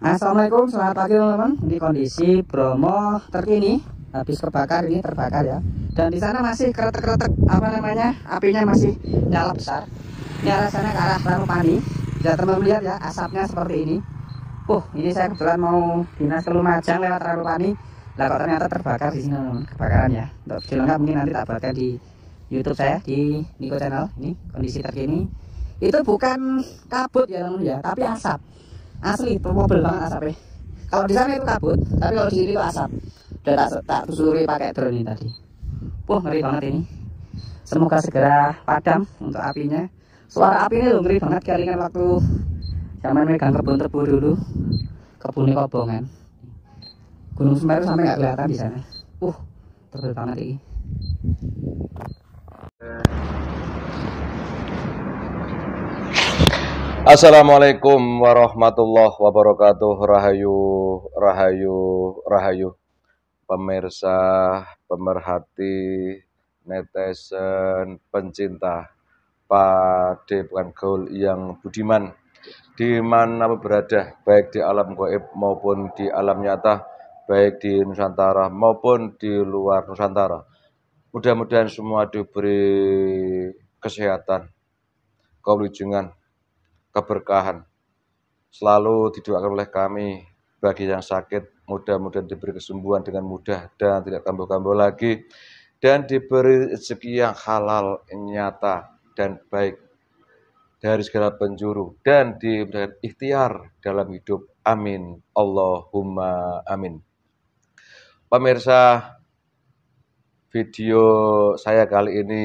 Assalamualaikum selamat pagi teman-teman di kondisi Bromo terkini habis terbakar ini terbakar ya dan di sana masih keretek-keretek apa namanya apinya masih nyala besar ini arah sana ke arah pani. bisa teman melihat ya asapnya seperti ini uh ini saya kebetulan mau dinas ke Lumajang lewat Ranupani lah kok ternyata terbakar di sini teman teman kebakaran ya untuk video lengkap mungkin nanti tak bagikan di YouTube saya di Niko Channel ini kondisi terkini itu bukan kabut ya teman teman ya tapi asap asli itu mobil banget asapnya kalau di sana itu kabut tapi kalau di sini itu asap udah tak tak susuri pakai drone ini tadi wah ngeri banget ini semoga segera padam untuk apinya suara apinya tuh ngeri banget keringan waktu zaman megang kebun terburu dulu kebun ini kobongan gunung semeru sampai nggak kelihatan di sana uh tebel banget ini Assalamualaikum warahmatullahi wabarakatuh Rahayu, Rahayu, Rahayu Pemirsa, pemerhati, netizen, pencinta Pade bukan gaul yang budiman di mana berada, baik di alam goib maupun di alam nyata Baik di Nusantara maupun di luar Nusantara Mudah-mudahan semua diberi kesehatan, kau lujungan keberkahan. Selalu didoakan oleh kami bagi yang sakit, mudah-mudahan diberi kesembuhan dengan mudah dan tidak kambuh-kambuh lagi. Dan diberi rezeki yang halal, nyata, dan baik dari segala penjuru. Dan diberikan ikhtiar dalam hidup. Amin. Allahumma amin. Pemirsa, video saya kali ini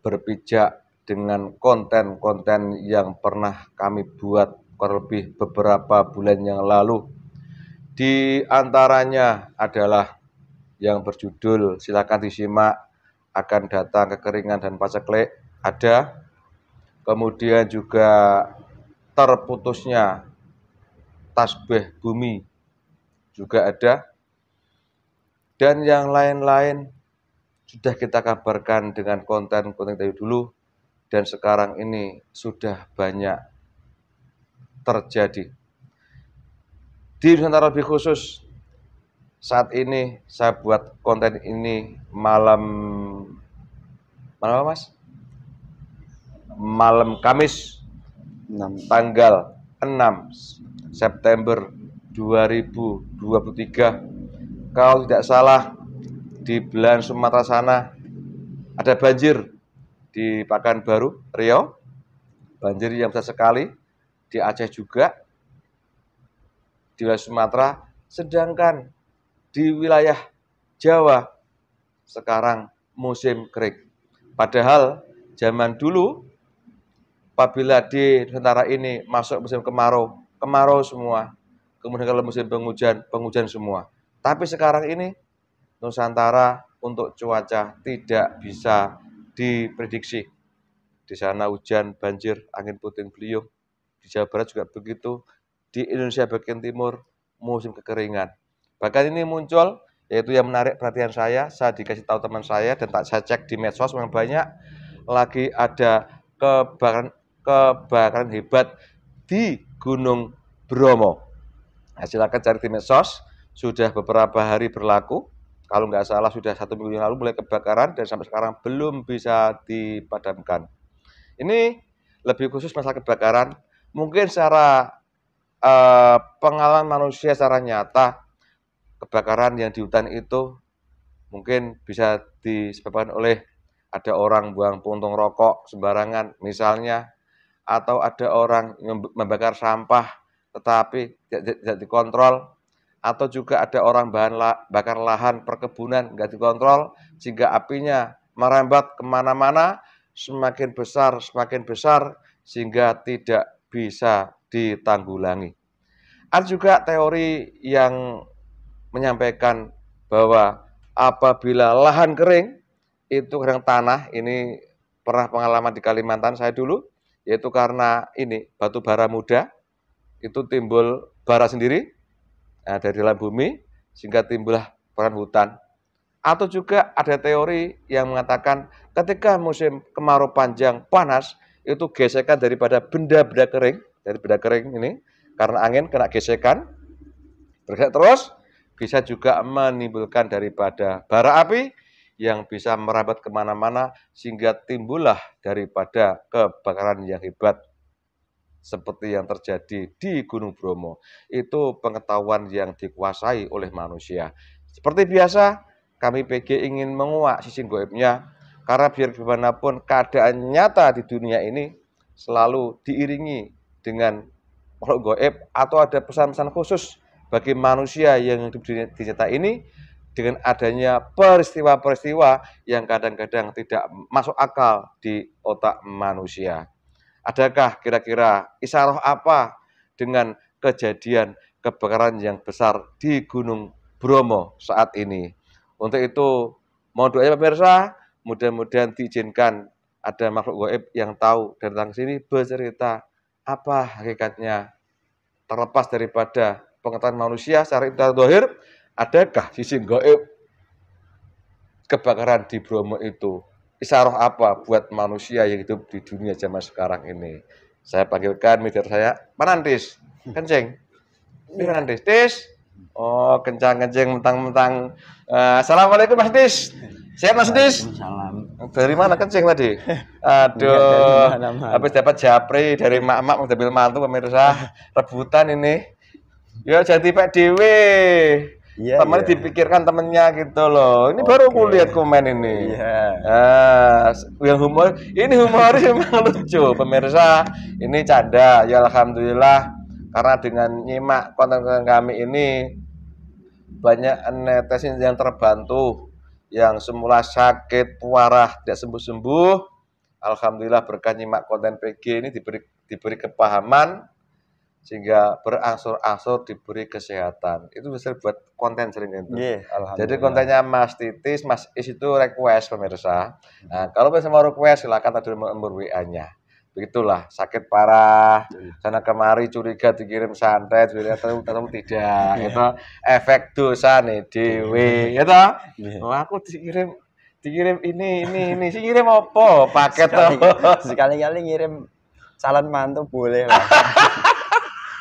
berpijak dengan konten-konten yang pernah kami buat kurang lebih beberapa bulan yang lalu. Di antaranya adalah yang berjudul silakan disimak akan datang kekeringan dan paceklik ada. Kemudian juga terputusnya tasbih bumi juga ada. Dan yang lain-lain sudah kita kabarkan dengan konten-konten dari dulu dan sekarang ini sudah banyak terjadi. Di Nusantara lebih khusus, saat ini saya buat konten ini malam, malam mas? Malam Kamis, tanggal 6 September 2023. Kalau tidak salah, di belahan Sumatera sana ada banjir di Pakanbaru, Riau, banjir yang besar sekali di Aceh juga, di wilayah Sumatera, sedangkan di wilayah Jawa sekarang musim kering. Padahal zaman dulu apabila di Nusantara ini masuk musim kemarau, kemarau semua. Kemudian kalau musim penghujan, penghujan semua. Tapi sekarang ini Nusantara untuk cuaca tidak bisa diprediksi. Di sana hujan, banjir, angin puting beliung. Di Jawa Barat juga begitu. Di Indonesia bagian timur, musim kekeringan. Bahkan ini muncul, yaitu yang menarik perhatian saya, saya dikasih tahu teman saya, dan tak saya cek di medsos memang banyak, lagi ada kebakaran, kebakaran hebat di Gunung Bromo. Nah, silakan cari di medsos, sudah beberapa hari berlaku, kalau nggak salah sudah satu minggu yang lalu mulai kebakaran dan sampai sekarang belum bisa dipadamkan. Ini lebih khusus masalah kebakaran, mungkin secara eh, pengalaman manusia secara nyata kebakaran yang di hutan itu mungkin bisa disebabkan oleh ada orang buang puntung rokok sembarangan misalnya atau ada orang membakar sampah tetapi tidak dikontrol atau juga ada orang bahan la, bakar lahan perkebunan nggak dikontrol sehingga apinya merambat kemana-mana semakin besar semakin besar sehingga tidak bisa ditanggulangi. Ada juga teori yang menyampaikan bahwa apabila lahan kering itu kering tanah ini pernah pengalaman di Kalimantan saya dulu yaitu karena ini batu bara muda itu timbul bara sendiri nah, dari dalam bumi sehingga timbullah peran hutan. Atau juga ada teori yang mengatakan ketika musim kemarau panjang panas itu gesekan daripada benda-benda kering, dari benda kering ini karena angin kena gesekan bergerak terus bisa juga menimbulkan daripada bara api yang bisa merambat kemana-mana sehingga timbullah daripada kebakaran yang hebat seperti yang terjadi di Gunung Bromo. Itu pengetahuan yang dikuasai oleh manusia. Seperti biasa, kami PG ingin menguak sisi goibnya, karena biar bagaimanapun keadaan nyata di dunia ini selalu diiringi dengan makhluk goib atau ada pesan-pesan khusus bagi manusia yang hidup di nyata ini dengan adanya peristiwa-peristiwa yang kadang-kadang tidak masuk akal di otak manusia. Adakah kira-kira isyarah apa dengan kejadian kebakaran yang besar di Gunung Bromo saat ini? Untuk itu, mau doanya pemirsa, mudah-mudahan diizinkan ada makhluk gaib yang tahu dan sini bercerita apa hakikatnya terlepas daripada pengetahuan manusia secara intan dohir, adakah sisi gaib kebakaran di Bromo itu isyarah apa buat manusia yang hidup di dunia zaman sekarang ini? Saya panggilkan meter saya, Panantis, kenceng. Panantis, iya. Tis. Oh, kencang kencang mentang-mentang. Uh, Assalamualaikum Mas Tis. Sehat Mas Tis? Salam. Dari mana kencing tadi? Aduh, habis dapat japri dari mak-mak mobil mantu pemirsa. Rebutan ini. Ya, jadi Pak Dewi yeah, Temen yeah. dipikirkan temennya gitu loh. Ini okay. baru aku lihat komen ini. yeah. Iya. Uh, yang humor ini humor memang lucu pemirsa. Ini canda. Ya alhamdulillah karena dengan nyimak konten-konten kami ini banyak netizen yang terbantu yang semula sakit puarah tidak sembuh-sembuh alhamdulillah berkah nyimak konten PG ini diberi diberi kepahaman sehingga berangsur-angsur diberi kesehatan. Itu bisa buat konten sering itu. Yeah, Jadi kontennya Mas Titis, Mas Is itu request pemirsa. Hmm. Nah, kalau bisa mau request silakan tadi nomor WA-nya. Begitulah, sakit parah, sana iya. kemari curiga dikirim santet, terlalu tahu tidak. Yeah. Itu efek dosa nih dewi iya. itu Yeah. Oh, aku dikirim dikirim ini ini ini sih ngirim apa paket sekali kali ngirim calon mantu boleh lah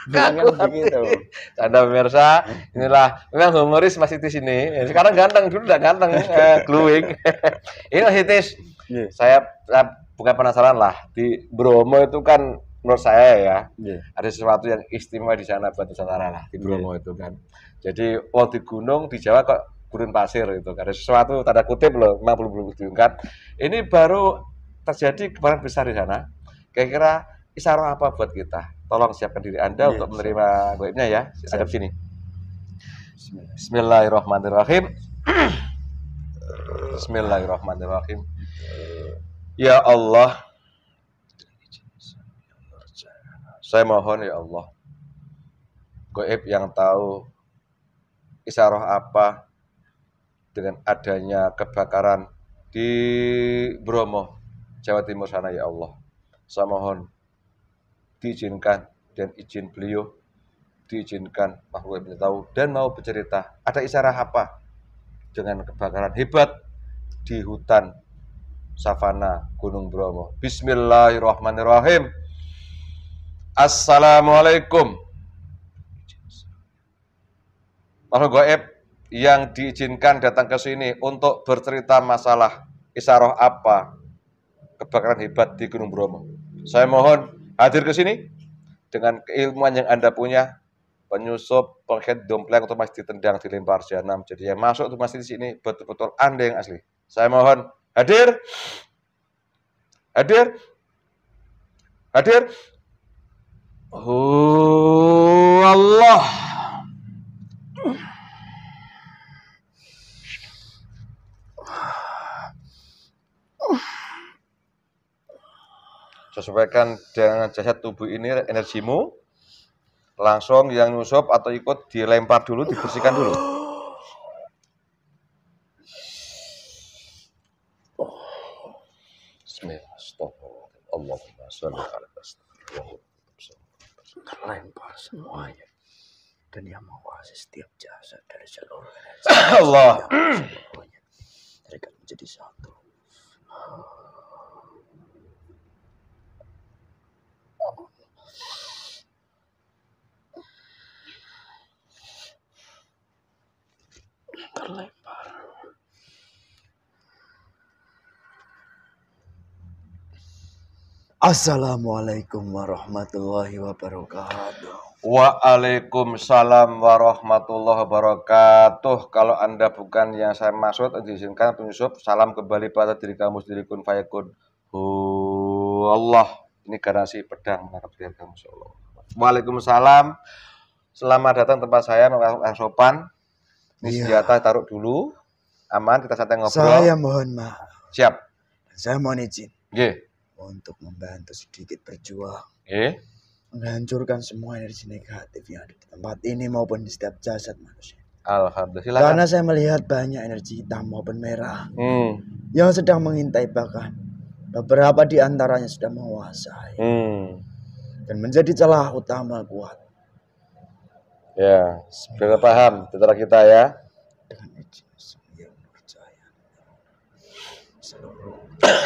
Bilangnya begitu. Canda pemirsa, inilah memang humoris masih di sini. Sekarang ganteng, dulu udah ganteng, eh, gluing. ini Mas iya. saya, bukan penasaran lah. Di Bromo itu kan menurut saya ya, yeah. ada sesuatu yang istimewa di sana buat Nusantara lah, di iya. Bromo yeah. itu kan. Jadi, waktu di gunung, di Jawa kok gurun pasir itu kan. ada sesuatu tanda kutip loh memang belum belum diungkap ini baru terjadi kemarin besar di sana kira-kira isyarat apa buat kita? Tolong siapkan diri Anda iya, ya, untuk menerima goibnya ya. Ada sini. Bismillahirrahmanirrahim. Bismillahirrahmanirrahim. Ya Allah, saya mohon ya Allah, goib yang tahu isyarat apa dengan adanya kebakaran di Bromo, Jawa Timur sana ya Allah. Saya mohon diizinkan dan izin beliau diizinkan Mahruh bin tahu dan mau bercerita ada isyarat apa dengan kebakaran hebat di hutan savana Gunung Bromo. Bismillahirrahmanirrahim. Assalamualaikum. Makhluk goib yang diizinkan datang ke sini untuk bercerita masalah isyarat apa kebakaran hebat di Gunung Bromo. Saya mohon Hadir ke sini dengan keilmuan yang Anda punya, penyusup, perket, dompleng atau masih ditendang, dilempar jahanam. Jadi yang masuk itu masih di sini betul-betul Anda yang asli. Saya mohon hadir. Hadir. Hadir. Oh Allah. sesuaikan dengan jasad tubuh ini energimu langsung yang nyusup atau ikut dilempar dulu dibersihkan dulu terlempar semuanya dan yang menguasai setiap jasa dari seluruh Allah seluruhnya mereka menjadi satu terlempar Assalamualaikum warahmatullahi wabarakatuh. Waalaikumsalam warahmatullahi wabarakatuh. Kalau Anda bukan yang saya maksud, izinkan penyusup, salam kembali pada diri kamu sendiri kun fayakun. Allah. Ini garasi pedang menangkap dirga Solo. Waalaikumsalam. Selamat datang tempat saya Mas Sopan. Ini iya. senjata taruh dulu. Aman kita santai ngobrol. Saya mohon maaf. Siap. Saya mohon izin. Ye. Untuk membantu sedikit berjuang. Eh. Menghancurkan semua energi negatif yang ada di tempat ini maupun di setiap jasad manusia. Alhamdulillah. Karena saya melihat banyak energi hitam maupun merah hmm. yang sedang mengintai bahkan Beberapa di antaranya sudah menguasai. Hmm. Dan menjadi celah utama kuat. Ya, sudah paham tentara kita ya. Dengan izin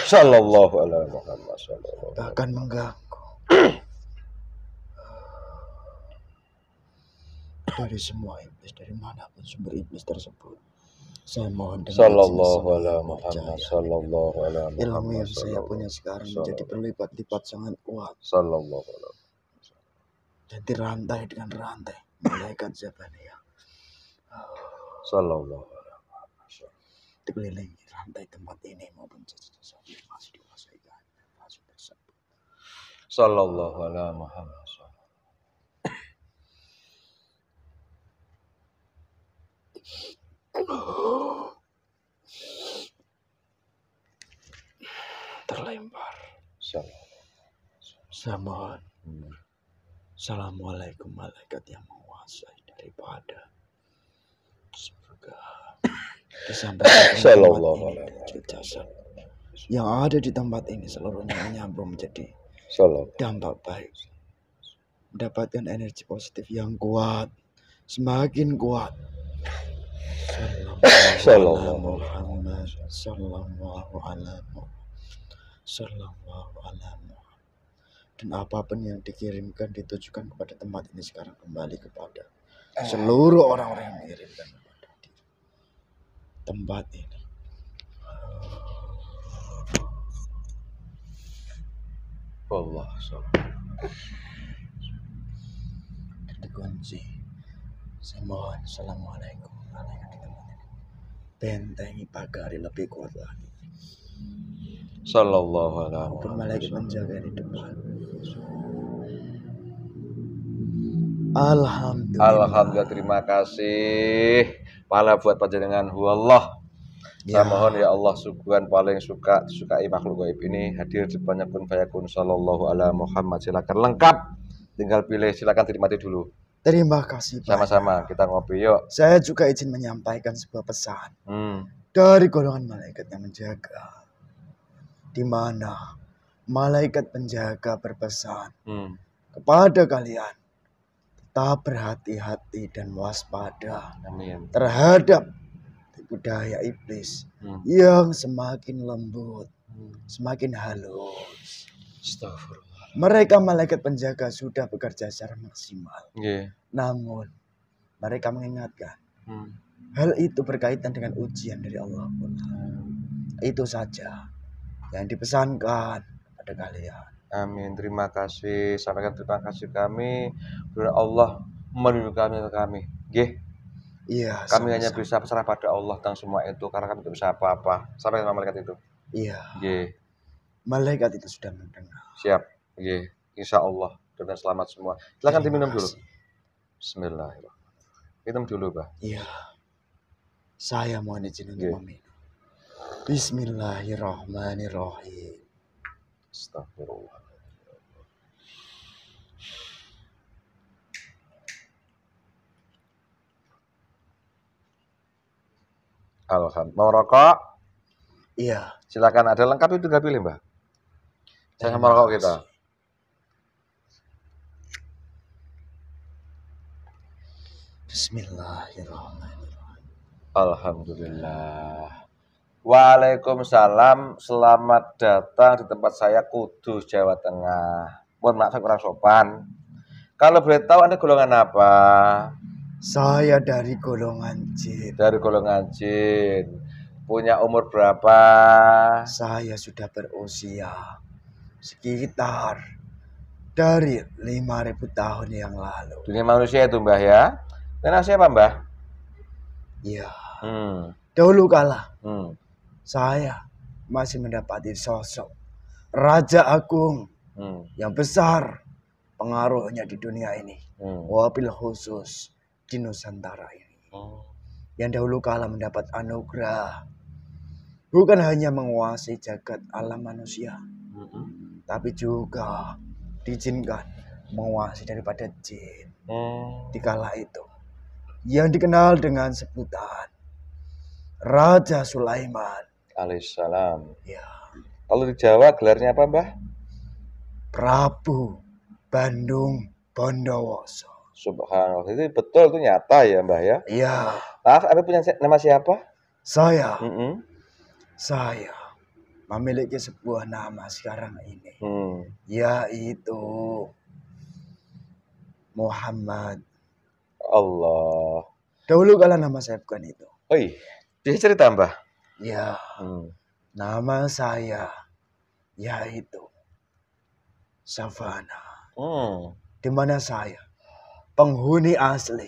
Sallallahu alaihi Muhammad sallallahu mengganggu. dari semua iblis, dari manapun sumber iblis tersebut saya mohon Sallallahu alaihi Muhammad Sallallahu alaihi Ilmu yang saya punya sekarang menjadi berlipat-lipat sangat kuat Sallallahu alaihi Dan dirantai dengan rantai Malaikat ya Sallallahu alaihi Dikelilingi rantai tempat ini maupun jasa-jasa Masih dikuasai Masih tersebut Sallallahu alaihi Muhammad terlempar sama hmm. Assalamualaikum malaikat yang menguasai daripada semoga disampaikan yang ada di tempat ini seluruhnya menyambung menjadi dampak baik mendapatkan energi positif yang kuat semakin kuat dan apapun yang dikirimkan ditujukan kepada tempat ini sekarang kembali kepada eh. seluruh orang-orang yang dikirimkan kepada tempat ini Allah dikunci saya mohon assalamualaikum malaikat ditemani bentengi pagari lebih kuat lagi Sallallahu alaihi wasallam malaikat menjaga di depan Alhamdulillah. Alhamdulillah terima kasih. Pala buat panjenengan Allah. Ya. Saya mohon ya Allah suguhan paling suka suka makhluk gaib ini hadir di banyak pun fayakun sallallahu ala Muhammad silakan lengkap tinggal pilih silakan terima dulu. Terima kasih. Sama-sama, kita ngopi yuk. Saya juga izin menyampaikan sebuah pesan hmm. dari golongan malaikat yang menjaga. Di mana malaikat penjaga berpesan hmm. kepada kalian, tetap berhati-hati dan waspada Amin. terhadap budaya iblis hmm. yang semakin lembut, hmm. semakin halus. Astagfirullah mereka malaikat penjaga sudah bekerja secara maksimal. Yeah. Namun mereka mengingatkan hmm. hal itu berkaitan dengan ujian dari Allah Itu saja yang dipesankan pada kalian. Amin. Terima kasih. Sampaikan terima kasih kami. Biar Allah melindungi kami kami. Ge? Iya. Kami hanya bisa berserah pada Allah tentang semua itu karena kami tidak bisa apa-apa. Sampai sama malaikat itu. Iya. Ge. Malaikat itu sudah mendengar. Siap. Ye, insya Allah dengan selamat semua. Silakan diminum dulu. Bismillahirrahmanirrahim. Minum dulu, Pak. Iya. Saya mohon izin untuk meminum. Bismillahirrahmanirrahim. Astagfirullah. Alhamdulillah. Mau rokok? Iya. Silakan ada lengkap itu nggak pilih, Mbak. Jangan eh, merokok kita. Bismillahirrahmanirrahim. Alhamdulillah. Waalaikumsalam. Selamat datang di tempat saya Kudus, Jawa Tengah. Mohon maaf saya kurang sopan. Kalau boleh tahu Anda golongan apa? Saya dari golongan jin. Dari golongan jin. Punya umur berapa? Saya sudah berusia sekitar dari 5000 tahun yang lalu. Dunia manusia itu Mbah ya? Tenang siapa Mbah? Iya. Hmm. Dahulu kala hmm. saya masih mendapati sosok Raja Agung hmm. yang besar pengaruhnya di dunia ini. Hmm. Wabil khusus di Nusantara ini. Hmm. Yang dahulu kala mendapat anugerah bukan hanya menguasai jagat alam manusia, hmm. tapi juga diizinkan menguasai daripada jin. Hmm. Oh. Di kala itu yang dikenal dengan sebutan Raja Sulaiman. Alaihissalam. Ya. Kalau di Jawa gelarnya apa, Mbah? Prabu Bandung Bondowoso. Subhanallah. Itu betul itu nyata ya, Mbah ya? Iya. Nah, apa punya nama siapa? Saya. Mm -hmm. Saya memiliki sebuah nama sekarang ini, hmm. yaitu Muhammad Allah. Dahulu kala nama saya bukan itu. Oi, Bisa Dia cerita Mbah. Ya. Hmm. Nama saya yaitu Savana. Hmm. Di mana saya penghuni asli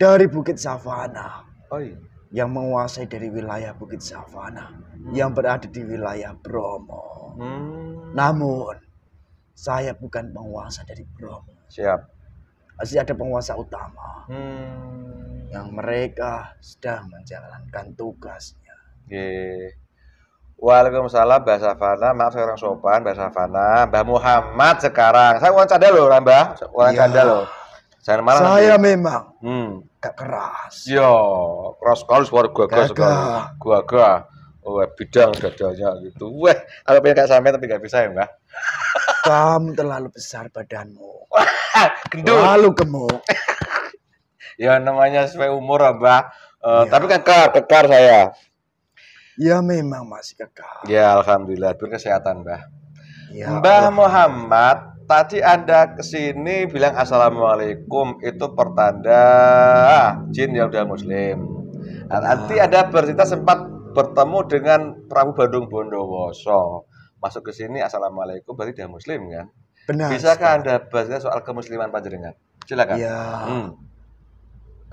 dari Bukit Savana. Oi. Yang menguasai dari wilayah Bukit Savana hmm. yang berada di wilayah Bromo. Hmm. Namun saya bukan penguasa dari Bromo. Siap masih ada penguasa utama hmm. yang mereka sedang menjalankan tugasnya. Oke. Waalaikumsalam Mbak Savana, maaf saya orang sopan Mbak Savana, Mbak Muhammad sekarang. Saya orang canda loh, Mbak. Orang ya. canda loh. Saya, malam saya memang hmm. gak keras. Yo, iya. keras keras suara gua gua gua gua. Oh, bidang dadanya gitu. Weh, aku pengen kayak sampe tapi gak bisa ya, Mbak. Kamu terlalu besar badanmu. Ah, gendut. Lalu gemuk. ya namanya sesuai umur abah. Uh, ya. Tapi kekar, kekar saya. Ya memang masih kekar. Ya alhamdulillah berkesehatan mbah. Ya, mbah Muhammad tadi Anda kesini bilang assalamualaikum itu pertanda ah, jin yang sudah muslim. Nah, nanti ya. ada bercerita sempat bertemu dengan Prabu Bandung Bondowoso. Masuk ke sini assalamualaikum berarti dia muslim kan? Benar. Bisakah Anda bahasnya soal kemusliman panjenengan? Silakan. Ya. Hmm.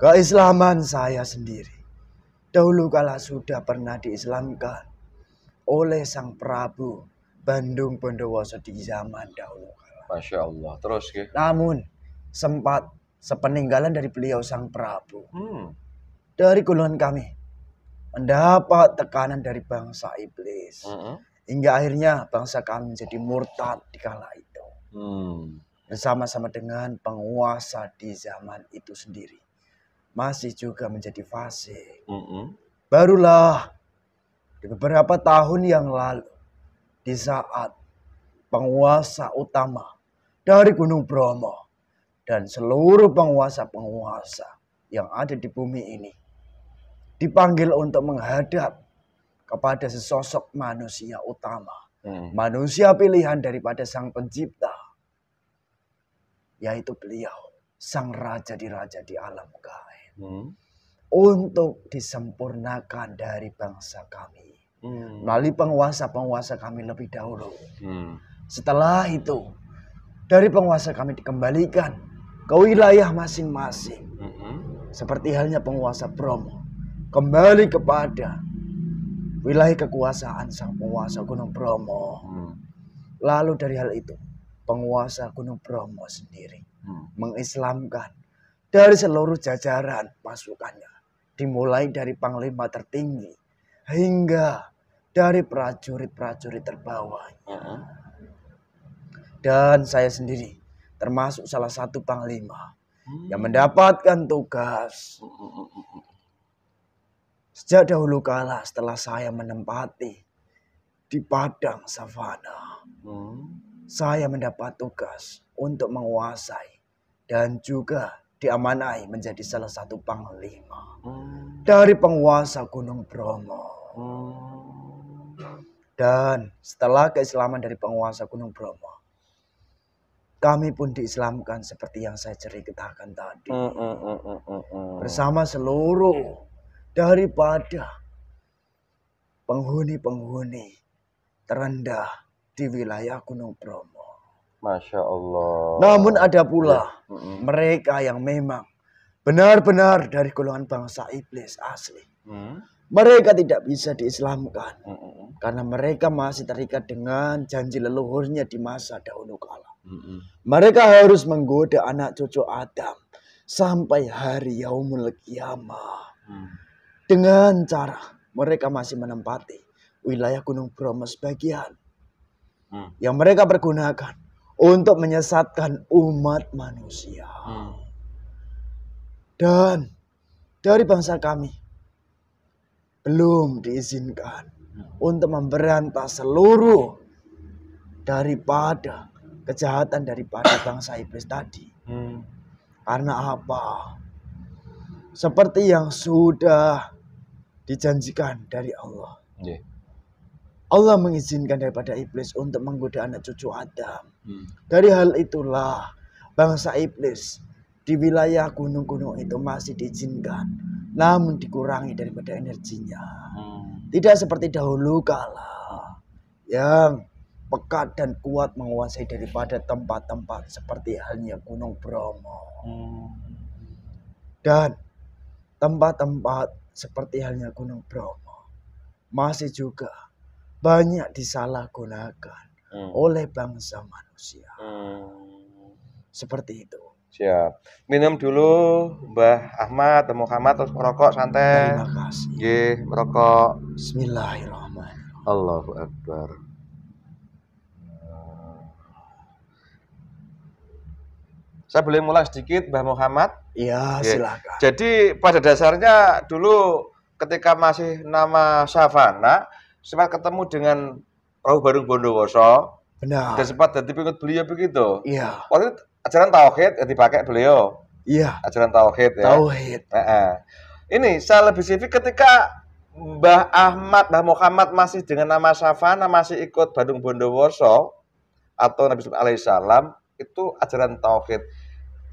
Keislaman saya sendiri dahulu kala sudah pernah diislamkan oleh Sang Prabu Bandung Bondowoso di zaman dahulu kala. Masya Allah. Terus ya. Namun sempat sepeninggalan dari beliau Sang Prabu. Hmm. Dari golongan kami mendapat tekanan dari bangsa iblis. Hmm. Hingga akhirnya bangsa kami menjadi murtad di kala itu. Bersama-sama hmm. dengan penguasa di zaman itu sendiri. Masih juga menjadi fase. Mm -hmm. Barulah di beberapa tahun yang lalu. Di saat penguasa utama dari Gunung Bromo. Dan seluruh penguasa-penguasa yang ada di bumi ini. Dipanggil untuk menghadap kepada sesosok manusia utama. Mm. Manusia pilihan daripada sang pencipta yaitu beliau sang raja di raja di alam gaib hmm. untuk disempurnakan dari bangsa kami hmm. melalui penguasa-penguasa kami lebih dahulu. Hmm. Setelah itu dari penguasa kami dikembalikan ke wilayah masing-masing. Hmm. Seperti halnya penguasa Bromo kembali kepada wilayah kekuasaan sang penguasa Gunung Bromo. Hmm. Lalu dari hal itu penguasa Gunung Bromo sendiri hmm. mengislamkan dari seluruh jajaran pasukannya dimulai dari panglima tertinggi hingga dari prajurit-prajurit terbawahnya. Hmm. Dan saya sendiri termasuk salah satu panglima hmm. yang mendapatkan tugas. Sejak dahulu kala setelah saya menempati di padang savana. Hmm saya mendapat tugas untuk menguasai dan juga diamanai menjadi salah satu panglima hmm. dari penguasa Gunung Bromo. Hmm. Dan setelah keislaman dari penguasa Gunung Bromo, kami pun diislamkan seperti yang saya ceritakan tadi. Hmm. hmm, hmm, hmm Bersama seluruh daripada penghuni-penghuni terendah di wilayah Gunung Bromo. Masya Allah. Namun ada pula ya. mereka yang memang benar-benar dari golongan bangsa iblis asli. Hmm. Mereka tidak bisa diislamkan hmm. karena mereka masih terikat dengan janji leluhurnya di masa dahulu kala. Hmm. Mereka harus menggoda anak cucu Adam sampai hari yaumul kiamah. Hmm. Dengan cara mereka masih menempati wilayah Gunung Bromo sebagian hmm. yang mereka pergunakan untuk menyesatkan umat manusia. Hmm. Dan dari bangsa kami belum diizinkan hmm. untuk memberantas seluruh daripada kejahatan daripada bangsa iblis tadi. Hmm. Karena apa? Seperti yang sudah dijanjikan dari Allah. Yeah. Allah mengizinkan daripada iblis untuk menggoda anak cucu Adam. Hmm. Dari hal itulah bangsa iblis di wilayah gunung-gunung itu masih diizinkan, namun dikurangi daripada energinya. Hmm. Tidak seperti dahulu kala yang pekat dan kuat menguasai daripada tempat-tempat seperti halnya Gunung Bromo. Hmm. Dan tempat-tempat seperti halnya Gunung Bromo masih juga banyak disalahgunakan hmm. oleh bangsa manusia. Hmm. Seperti itu. Siap. Minum dulu Mbah Ahmad, atau Muhammad terus merokok santai. Terima kasih. Nggih, merokok. Bismillahirrahmanirrahim. Allahu Akbar. Saya boleh mulai sedikit Mbah Muhammad? Iya, silakan. Jadi pada dasarnya dulu ketika masih nama Savana, sempat ketemu dengan Roh Barung Bondowoso. Benar. Dan sempat jadi pengikut beliau begitu. Iya. Waktu itu ajaran tauhid yang dipakai beliau. Iya. Ajaran tauhid ya. Tauhid. E -e. Ini saya lebih spesifik ketika Mbah Ahmad, Mbah Muhammad masih dengan nama Safana masih ikut Badung Bondowoso atau Nabi Sallallahu Alaihi Wasallam itu ajaran tauhid.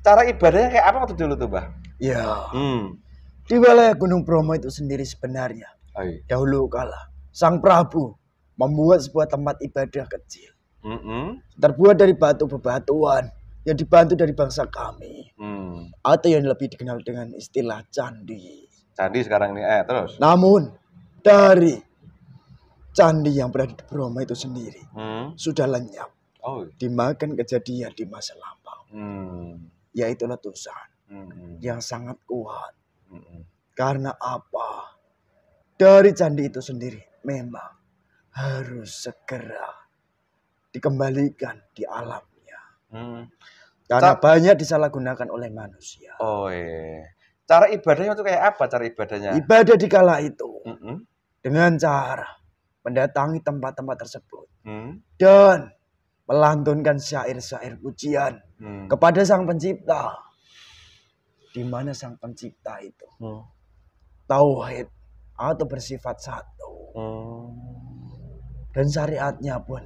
Cara ibadahnya kayak apa waktu dulu tuh, Mbah? iya. Hmm. Di wilayah Gunung Bromo itu sendiri sebenarnya. Ayo. Dahulu kala Sang Prabu membuat sebuah tempat ibadah kecil. Mm -hmm. Terbuat dari batu bebatuan yang dibantu dari bangsa kami. Mm. Atau yang lebih dikenal dengan istilah candi. Candi sekarang ini, eh terus. Namun dari candi yang berada di Bromo itu sendiri mm. sudah lenyap. Oh. Dimakan kejadian di masa lampau. Mm. Yaitu letusan mm yang sangat kuat. mm Karena apa? Dari candi itu sendiri memang harus segera dikembalikan di alamnya. Hmm. Karena Car banyak disalahgunakan oleh manusia. Oh iya. Cara ibadahnya itu kayak apa cara ibadahnya? Ibadah di kala itu. Mm -hmm. Dengan cara mendatangi tempat-tempat tersebut. Mm. Dan melantunkan syair-syair pujian hmm. kepada sang pencipta. Di mana sang pencipta itu. Mm. Tauhid atau bersifat satu. Oh. Dan syariatnya pun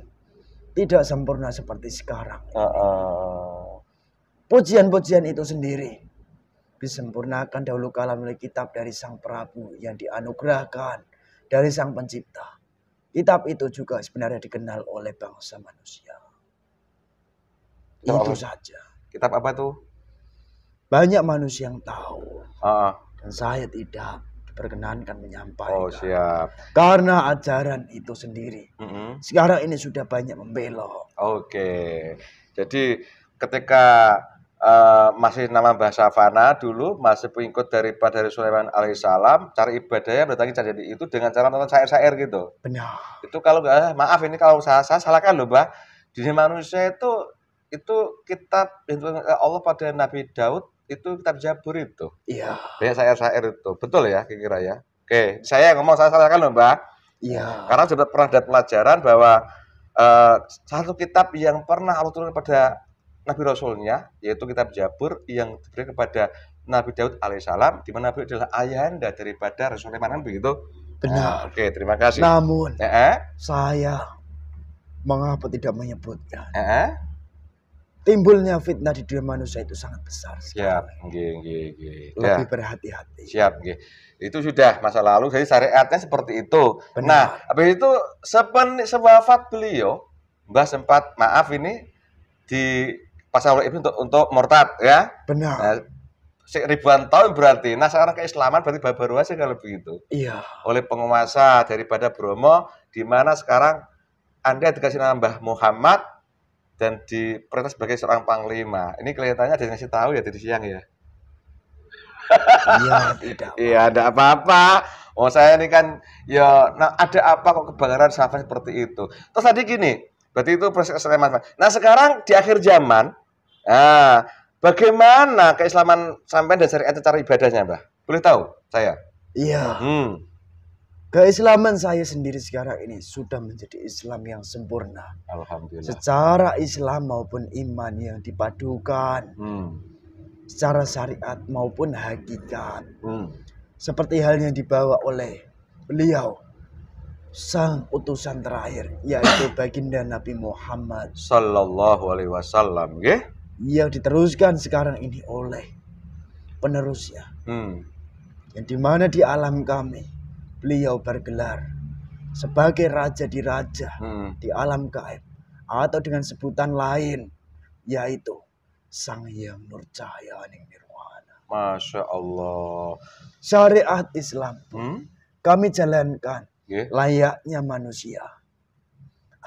tidak sempurna seperti sekarang. Pujian-pujian itu sendiri disempurnakan dahulu kala melalui kitab dari Sang Prabu yang dianugerahkan dari Sang Pencipta. Kitab itu juga sebenarnya dikenal oleh bangsa manusia. itu saja. Kitab apa tuh? Banyak manusia yang tahu. Uh, uh. Dan saya tidak perkenankan menyampaikan. Oh siap. Karena ajaran itu sendiri mm -hmm. sekarang ini sudah banyak membelok. Oke, okay. jadi ketika uh, masih nama bahasa Fana dulu masih pengikut daripada dari Sulaiman alaihissalam cara ibadahnya berdatangi cara jadi itu dengan cara nonton syair-syair gitu. Benar. Itu kalau nggak maaf ini kalau saya, saya salahkan loh mbak. Jadi manusia itu itu kita eh, Allah pada Nabi Daud itu kitab Jabur itu. Iya. Banyak syair-syair itu. Betul ya kira-kira ya. Oke, saya ngomong saya salahkan loh, Mbak. Iya. Karena sudah pernah ada pelajaran bahwa uh, satu kitab yang pernah Allah turunkan kepada Nabi Rasulnya, yaitu kitab Jabur yang diberi kepada Nabi Daud alaihissalam, di mana beliau adalah ayahanda daripada Rasul Iman kan begitu. Benar. Nah, Oke, terima kasih. Namun, eh -eh. saya mengapa tidak menyebutkan? Eh -eh timbulnya fitnah di dunia manusia itu sangat besar. Siap, nggih, nggih, Lebih ya. berhati-hati. Siap, nggih. Itu sudah masa lalu, jadi syariatnya seperti itu. Benar. Nah, habis itu sepen sewafat beliau, Mbah sempat maaf ini di pasal oleh untuk, untuk mortad ya. Benar. Nah, ribuan tahun berarti. Nah sekarang keislaman berarti baru aja kalau begitu. Iya. Oleh penguasa daripada Bromo, di mana sekarang Anda dikasih nama Mbah Muhammad, dan diperintah sebagai seorang panglima. Ini kelihatannya ada yang tahu ya tadi siang ya. Iya, tidak. Iya, ada apa-apa. Oh, saya ini kan ya nah ada apa kok kebakaran sampai seperti itu. Terus tadi gini, berarti itu proses keislaman. Nah, sekarang di akhir zaman, nah, bagaimana keislaman sampai dan syariat cara ibadahnya, Mbah? Boleh tahu saya? Iya. Hmm. Keislaman saya sendiri sekarang ini sudah menjadi Islam yang sempurna. Alhamdulillah. Secara Islam maupun iman yang dipadukan. Hmm. Secara syariat maupun hakikat. Hmm. Seperti halnya dibawa oleh beliau sang utusan terakhir yaitu baginda Nabi Muhammad sallallahu alaihi wasallam yang diteruskan sekarang ini oleh penerusnya. Hmm. Yang dimana di alam kami beliau bergelar sebagai raja di raja hmm. di alam gaib atau dengan sebutan lain yaitu Sang yang Nur Cahaya Ning Nirwana. Masya Allah. Syariat Islam hmm? kami jalankan yeah. layaknya manusia.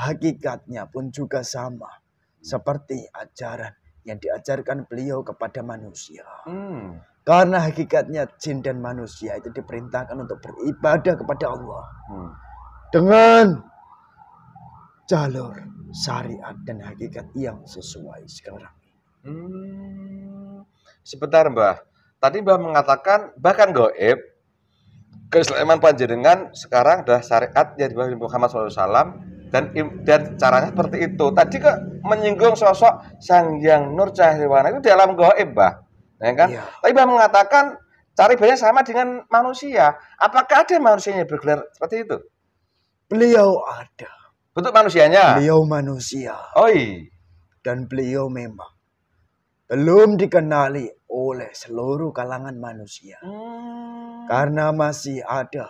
Hakikatnya pun juga sama hmm. seperti ajaran yang diajarkan beliau kepada manusia. Hmm. Karena hakikatnya jin dan manusia itu diperintahkan untuk beribadah kepada Allah. Hmm. Dengan jalur syariat dan hakikat yang sesuai sekarang. Hmm. Sebentar Mbah. Tadi Mbah mengatakan bahkan goib keislaman panjenengan sekarang adalah syariat yang dibawa Muhammad SAW dan dan caranya seperti itu. Tadi kok menyinggung sosok Sang Yang Nur Cahaya itu dalam goib, Mbah ya kan? Iya. Tapi Bapak mengatakan cari ibadahnya sama dengan manusia. Apakah ada manusianya bergelar seperti itu? Beliau ada. Untuk manusianya? Beliau manusia. Oi. Dan beliau memang belum dikenali oleh seluruh kalangan manusia. Hmm. Karena masih ada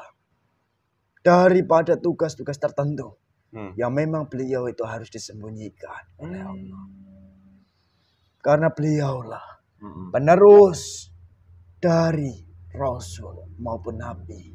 daripada tugas-tugas tertentu hmm. yang memang beliau itu harus disembunyikan oleh hmm. Allah. Hmm. Karena beliaulah penerus dari rasul maupun nabi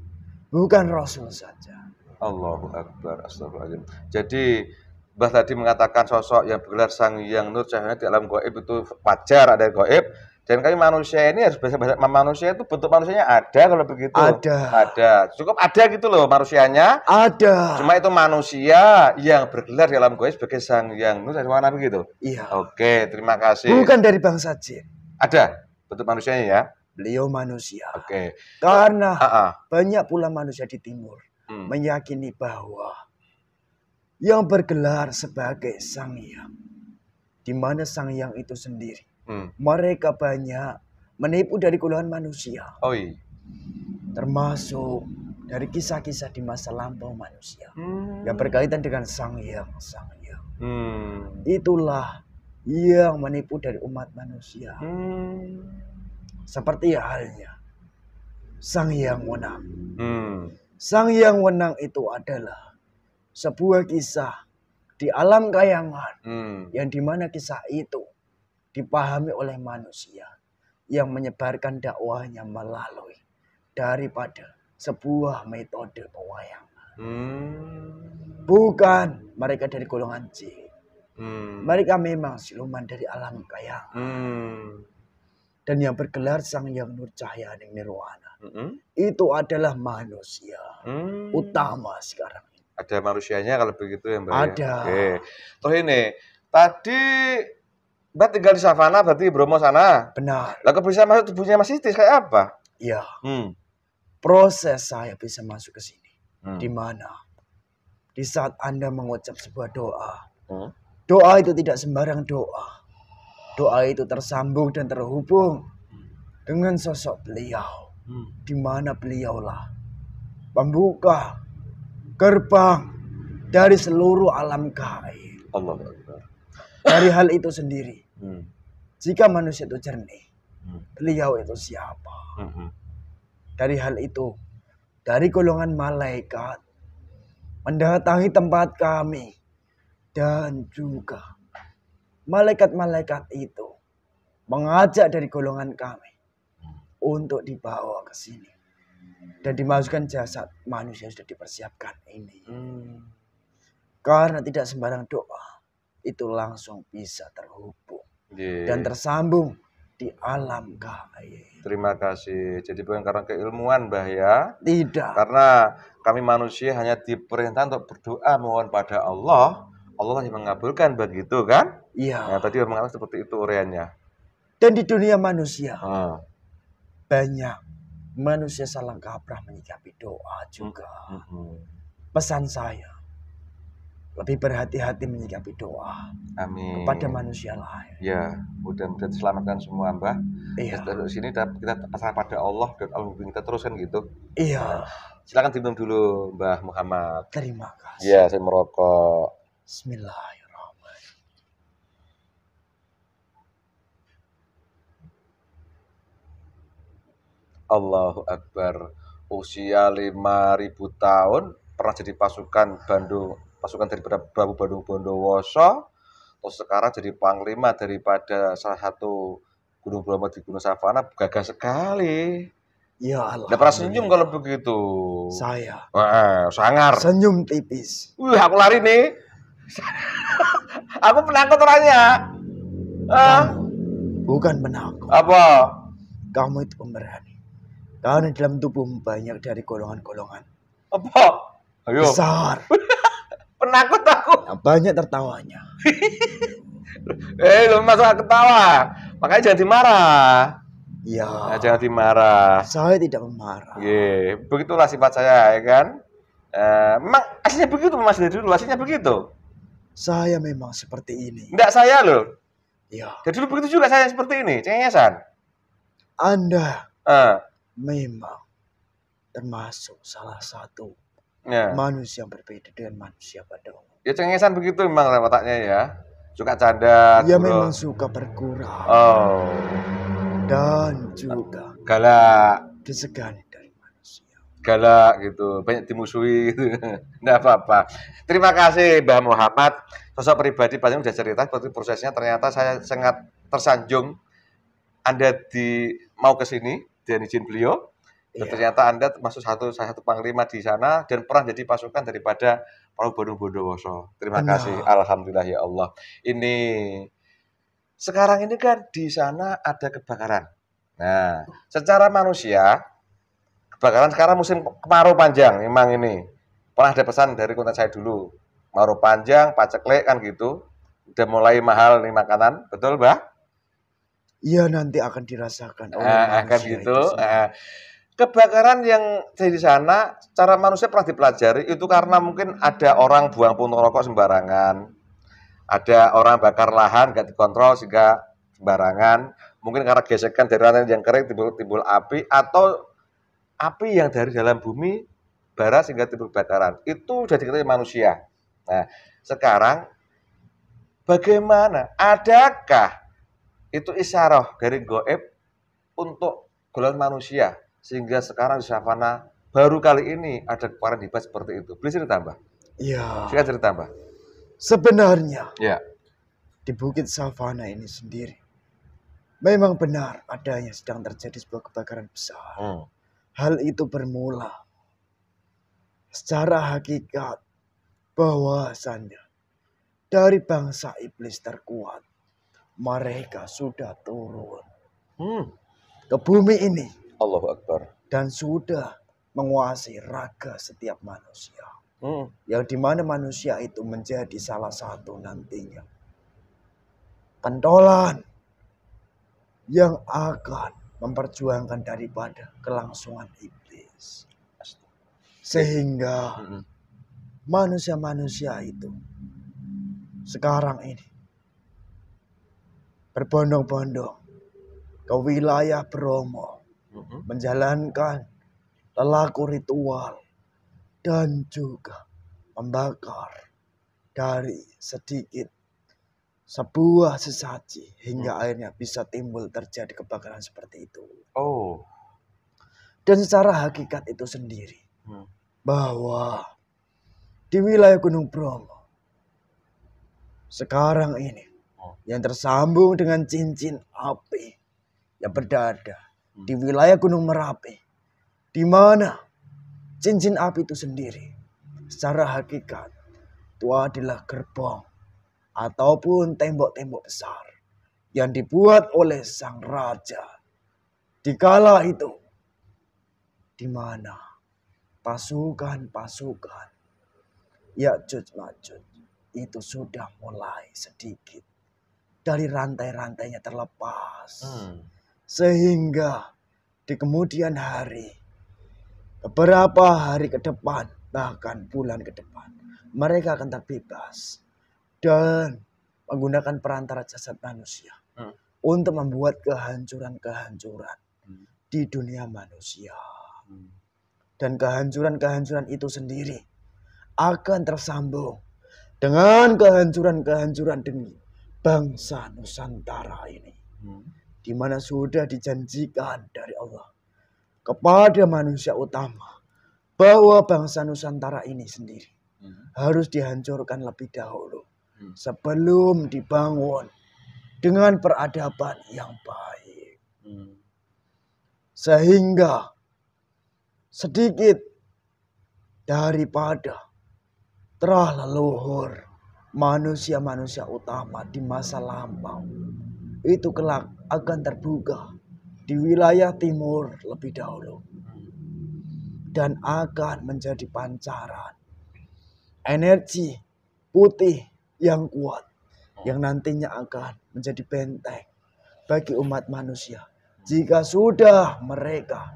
bukan rasul saja Allahu akbar astagfirullahaladzim jadi Mbah tadi mengatakan sosok yang bergelar sang yang nur cahaya di alam goib itu wajar ada goib dan kami manusia ini harus bisa manusia itu bentuk manusianya ada kalau begitu. Ada. Ada. Cukup ada gitu loh manusianya. Ada. Cuma itu manusia yang bergelar di alam goib sebagai sang yang nur cahaya begitu. Iya. Oke, terima kasih. Bukan dari bangsa jin. Ada bentuk manusianya ya. Beliau manusia. Oke. Okay. Karena uh -uh. banyak pula manusia di timur hmm. meyakini bahwa yang bergelar sebagai Sang Hyang, di mana Sang Hyang itu sendiri, hmm. mereka banyak menipu dari golongan manusia. Oh Termasuk dari kisah-kisah di masa lampau manusia hmm. yang berkaitan dengan Sang Hyang, Sang Hyang. Hmm. Itulah yang menipu dari umat manusia. Hmm. Seperti halnya Sang Yang Wenang. Hmm. Sang Yang Wenang itu adalah sebuah kisah di alam kayangan hmm. yang dimana kisah itu dipahami oleh manusia yang menyebarkan dakwahnya melalui daripada sebuah metode pewayangan. Hmm. Bukan mereka dari golongan jin Hmm. Mereka memang siluman dari alam kaya. Hmm. Dan yang bergelar Sang Yang Nur Cahaya Nirwana. Hmm. Itu adalah manusia hmm. utama sekarang. Ada manusianya kalau begitu yang berarti. Ya? Ada. Oh Oke. Tuh ini, tadi Mbak tinggal di savana berarti Bromo sana? Benar. Lalu bisa masuk tubuhnya Mas Itis kayak apa? Iya. Hmm. Proses saya bisa masuk ke sini. Hmm. Di mana? Di saat Anda mengucap sebuah doa. Hmm Doa itu tidak sembarang doa. Doa itu tersambung dan terhubung dengan sosok beliau. Hmm. Di mana beliaulah pembuka gerbang dari seluruh alam gaib. Allah Dari hal itu sendiri. Hmm. Jika manusia itu jernih, hmm. beliau itu siapa? Dari hal itu, dari golongan malaikat mendatangi tempat kami dan juga malaikat-malaikat itu mengajak dari golongan kami untuk dibawa ke sini dan dimasukkan jasad manusia sudah dipersiapkan ini. Hmm. Karena tidak sembarang doa itu langsung bisa terhubung yeah. dan tersambung di alam gaib. Terima kasih. Jadi bukan karena keilmuan Mbah ya. Tidak. Karena kami manusia hanya diperintah untuk berdoa mohon pada Allah Allah hanya mengabulkan begitu kan? Iya. Nah, tadi mengatakan seperti itu uriannya. Dan di dunia manusia hmm. banyak manusia salah kaprah menyikapi doa juga. Hmm. Pesan saya lebih berhati-hati menyikapi doa Amin. kepada manusia lain. Ya, mudah-mudahan selamatkan semua Mbah. Iya. Terus sini kita pasrah pada Allah dan Allah kita teruskan gitu. Iya. Nah, silakan diminum dulu Mbah Muhammad. Terima kasih. Iya saya merokok. Bismillahirrahmanirrahim. Allahu Akbar. Usia 5000 tahun pernah jadi pasukan Bandung, pasukan dari Prabu Bandung Bondowoso. Terus sekarang jadi panglima daripada salah satu Gunung Bromo di Gunung Savana gagah sekali. Ya Allah. Dapat senyum kalau begitu. Saya. Wah, sangar. Senyum tipis. Wih, aku lari nih. aku penakut orangnya. uh. Bukan penakut. Apa? Kamu itu pemberani. Karena dalam tubuh banyak dari golongan-golongan. Apa? Ayo. Besar. penakut aku. Nah, banyak tertawanya. eh, lu masuk ketawa. Makanya jangan dimarah. Iya. Nah, jangan dimarah. Saya tidak memarah. Iya, begitulah sifat saya ya kan. Eh, memang aslinya begitu Mas dari dulu, aslinya begitu. Saya memang seperti ini. Enggak saya loh. Iya. Jadi dulu begitu juga saya seperti ini, cengesan. Anda uh. memang termasuk salah satu ya. manusia yang berbeda dengan manusia pada umumnya. Ya cengesan begitu memang lewatnya ya. Suka canda. Ya memang suka berkurang. Oh. Dan juga galak. Disegani galak gitu, banyak dimusuhi gitu. Nggak apa-apa. Terima kasih Mbah Muhammad. Sosok pribadi paling udah cerita seperti prosesnya ternyata saya sangat tersanjung Anda di mau ke sini dan izin beliau. Dan iya. ternyata Anda masuk satu salah satu panglima di sana dan pernah jadi pasukan daripada Prabu Bondowoso. Terima Anak. kasih. Alhamdulillah ya Allah. Ini sekarang ini kan di sana ada kebakaran. Nah, secara manusia Kebakaran sekarang musim kemarau panjang memang ini. Pernah ada pesan dari kota saya dulu. Kemarau panjang, paceklek kan gitu. Udah mulai mahal nih makanan, betul mbak Iya nanti akan dirasakan oleh nah, akan gitu. Nah, kebakaran yang di sana cara manusia pernah dipelajari itu karena mungkin ada orang buang puntung rokok sembarangan, ada orang bakar lahan gak dikontrol sehingga sembarangan, mungkin karena gesekan dari yang kering timbul, timbul api atau api yang dari dalam bumi bara sehingga timbul kebakaran. Itu sudah diketahui manusia. Nah, sekarang bagaimana? Adakah itu isyarah dari goib untuk golongan manusia sehingga sekarang di savana baru kali ini ada kebakaran di seperti itu. Beli cerita tambah? Iya. Silakan cerita tambah. Sebenarnya. Ya. Di bukit savana ini sendiri memang benar adanya sedang terjadi sebuah kebakaran besar. Hmm hal itu bermula secara hakikat bahwasannya dari bangsa iblis terkuat mereka sudah turun hmm. ke bumi ini Allahu Akbar dan sudah menguasai raga setiap manusia hmm. yang dimana manusia itu menjadi salah satu nantinya pentolan yang akan memperjuangkan daripada kelangsungan iblis. Sehingga manusia-manusia itu sekarang ini berbondong-bondong ke wilayah Bromo menjalankan lelaku ritual dan juga membakar dari sedikit sebuah sesaji hingga hmm. akhirnya bisa timbul terjadi kebakaran seperti itu. Oh. Dan secara hakikat itu sendiri hmm. bahwa di wilayah Gunung Bromo sekarang ini oh. yang tersambung dengan cincin api yang berada hmm. di wilayah Gunung Merapi di mana cincin api itu sendiri secara hakikat itu adalah gerbong ataupun tembok-tembok besar yang dibuat oleh sang raja. Dikala itu, di mana pasukan-pasukan Yakjud Majud itu sudah mulai sedikit dari rantai-rantainya terlepas. Hmm. Sehingga di kemudian hari, beberapa hari ke depan, bahkan bulan ke depan, mereka akan terbebas dan menggunakan perantara jasad manusia hmm. untuk membuat kehancuran-kehancuran hmm. di dunia manusia. Hmm. Dan kehancuran-kehancuran itu sendiri akan tersambung dengan kehancuran-kehancuran demi bangsa Nusantara ini. Hmm. Di mana sudah dijanjikan dari Allah kepada manusia utama bahwa bangsa Nusantara ini sendiri hmm. harus dihancurkan lebih dahulu Hmm. sebelum dibangun dengan peradaban yang baik. Hmm. Sehingga sedikit daripada terah leluhur manusia-manusia utama di masa lampau itu kelak akan terbuka di wilayah timur lebih dahulu dan akan menjadi pancaran energi putih yang kuat oh. yang nantinya akan menjadi benteng bagi umat manusia. Jika sudah mereka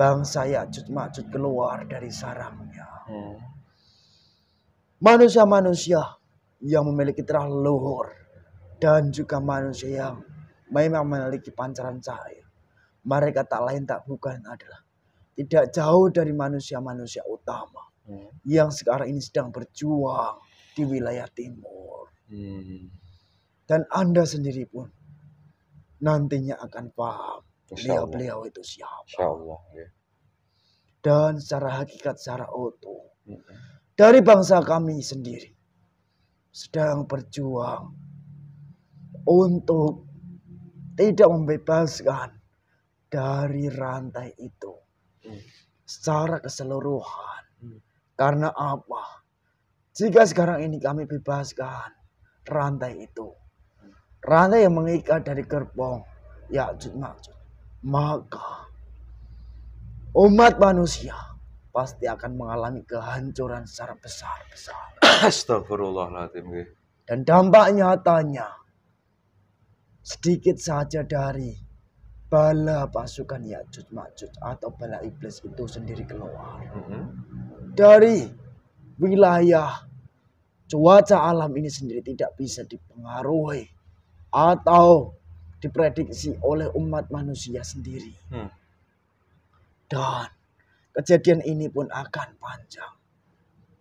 bangsa Yajud Majud keluar dari sarangnya. Hmm. Manusia-manusia yang memiliki terah luhur dan juga manusia yang memang memiliki pancaran cahaya. Mereka tak lain tak bukan adalah tidak jauh dari manusia-manusia utama hmm. yang sekarang ini sedang berjuang di wilayah timur. Hmm. Dan Anda sendiri pun nantinya akan paham beliau-beliau itu siapa. ya. Dan secara hakikat, secara utuh. Hmm. Dari bangsa kami sendiri sedang berjuang untuk tidak membebaskan dari rantai itu hmm. secara keseluruhan. Hmm. Karena apa? Jika sekarang ini kami bebaskan rantai itu, rantai yang mengikat dari gerbong Yakjud Makjud, maka umat manusia pasti akan mengalami kehancuran secara besar-besar. Astagfirullahaladzim. Dan dampak nyatanya sedikit saja dari bala pasukan Yakjud Makjud atau bala iblis itu sendiri keluar. Mm -hmm. Dari wilayah cuaca alam ini sendiri tidak bisa dipengaruhi atau diprediksi oleh umat manusia sendiri. Hmm. Dan kejadian ini pun akan panjang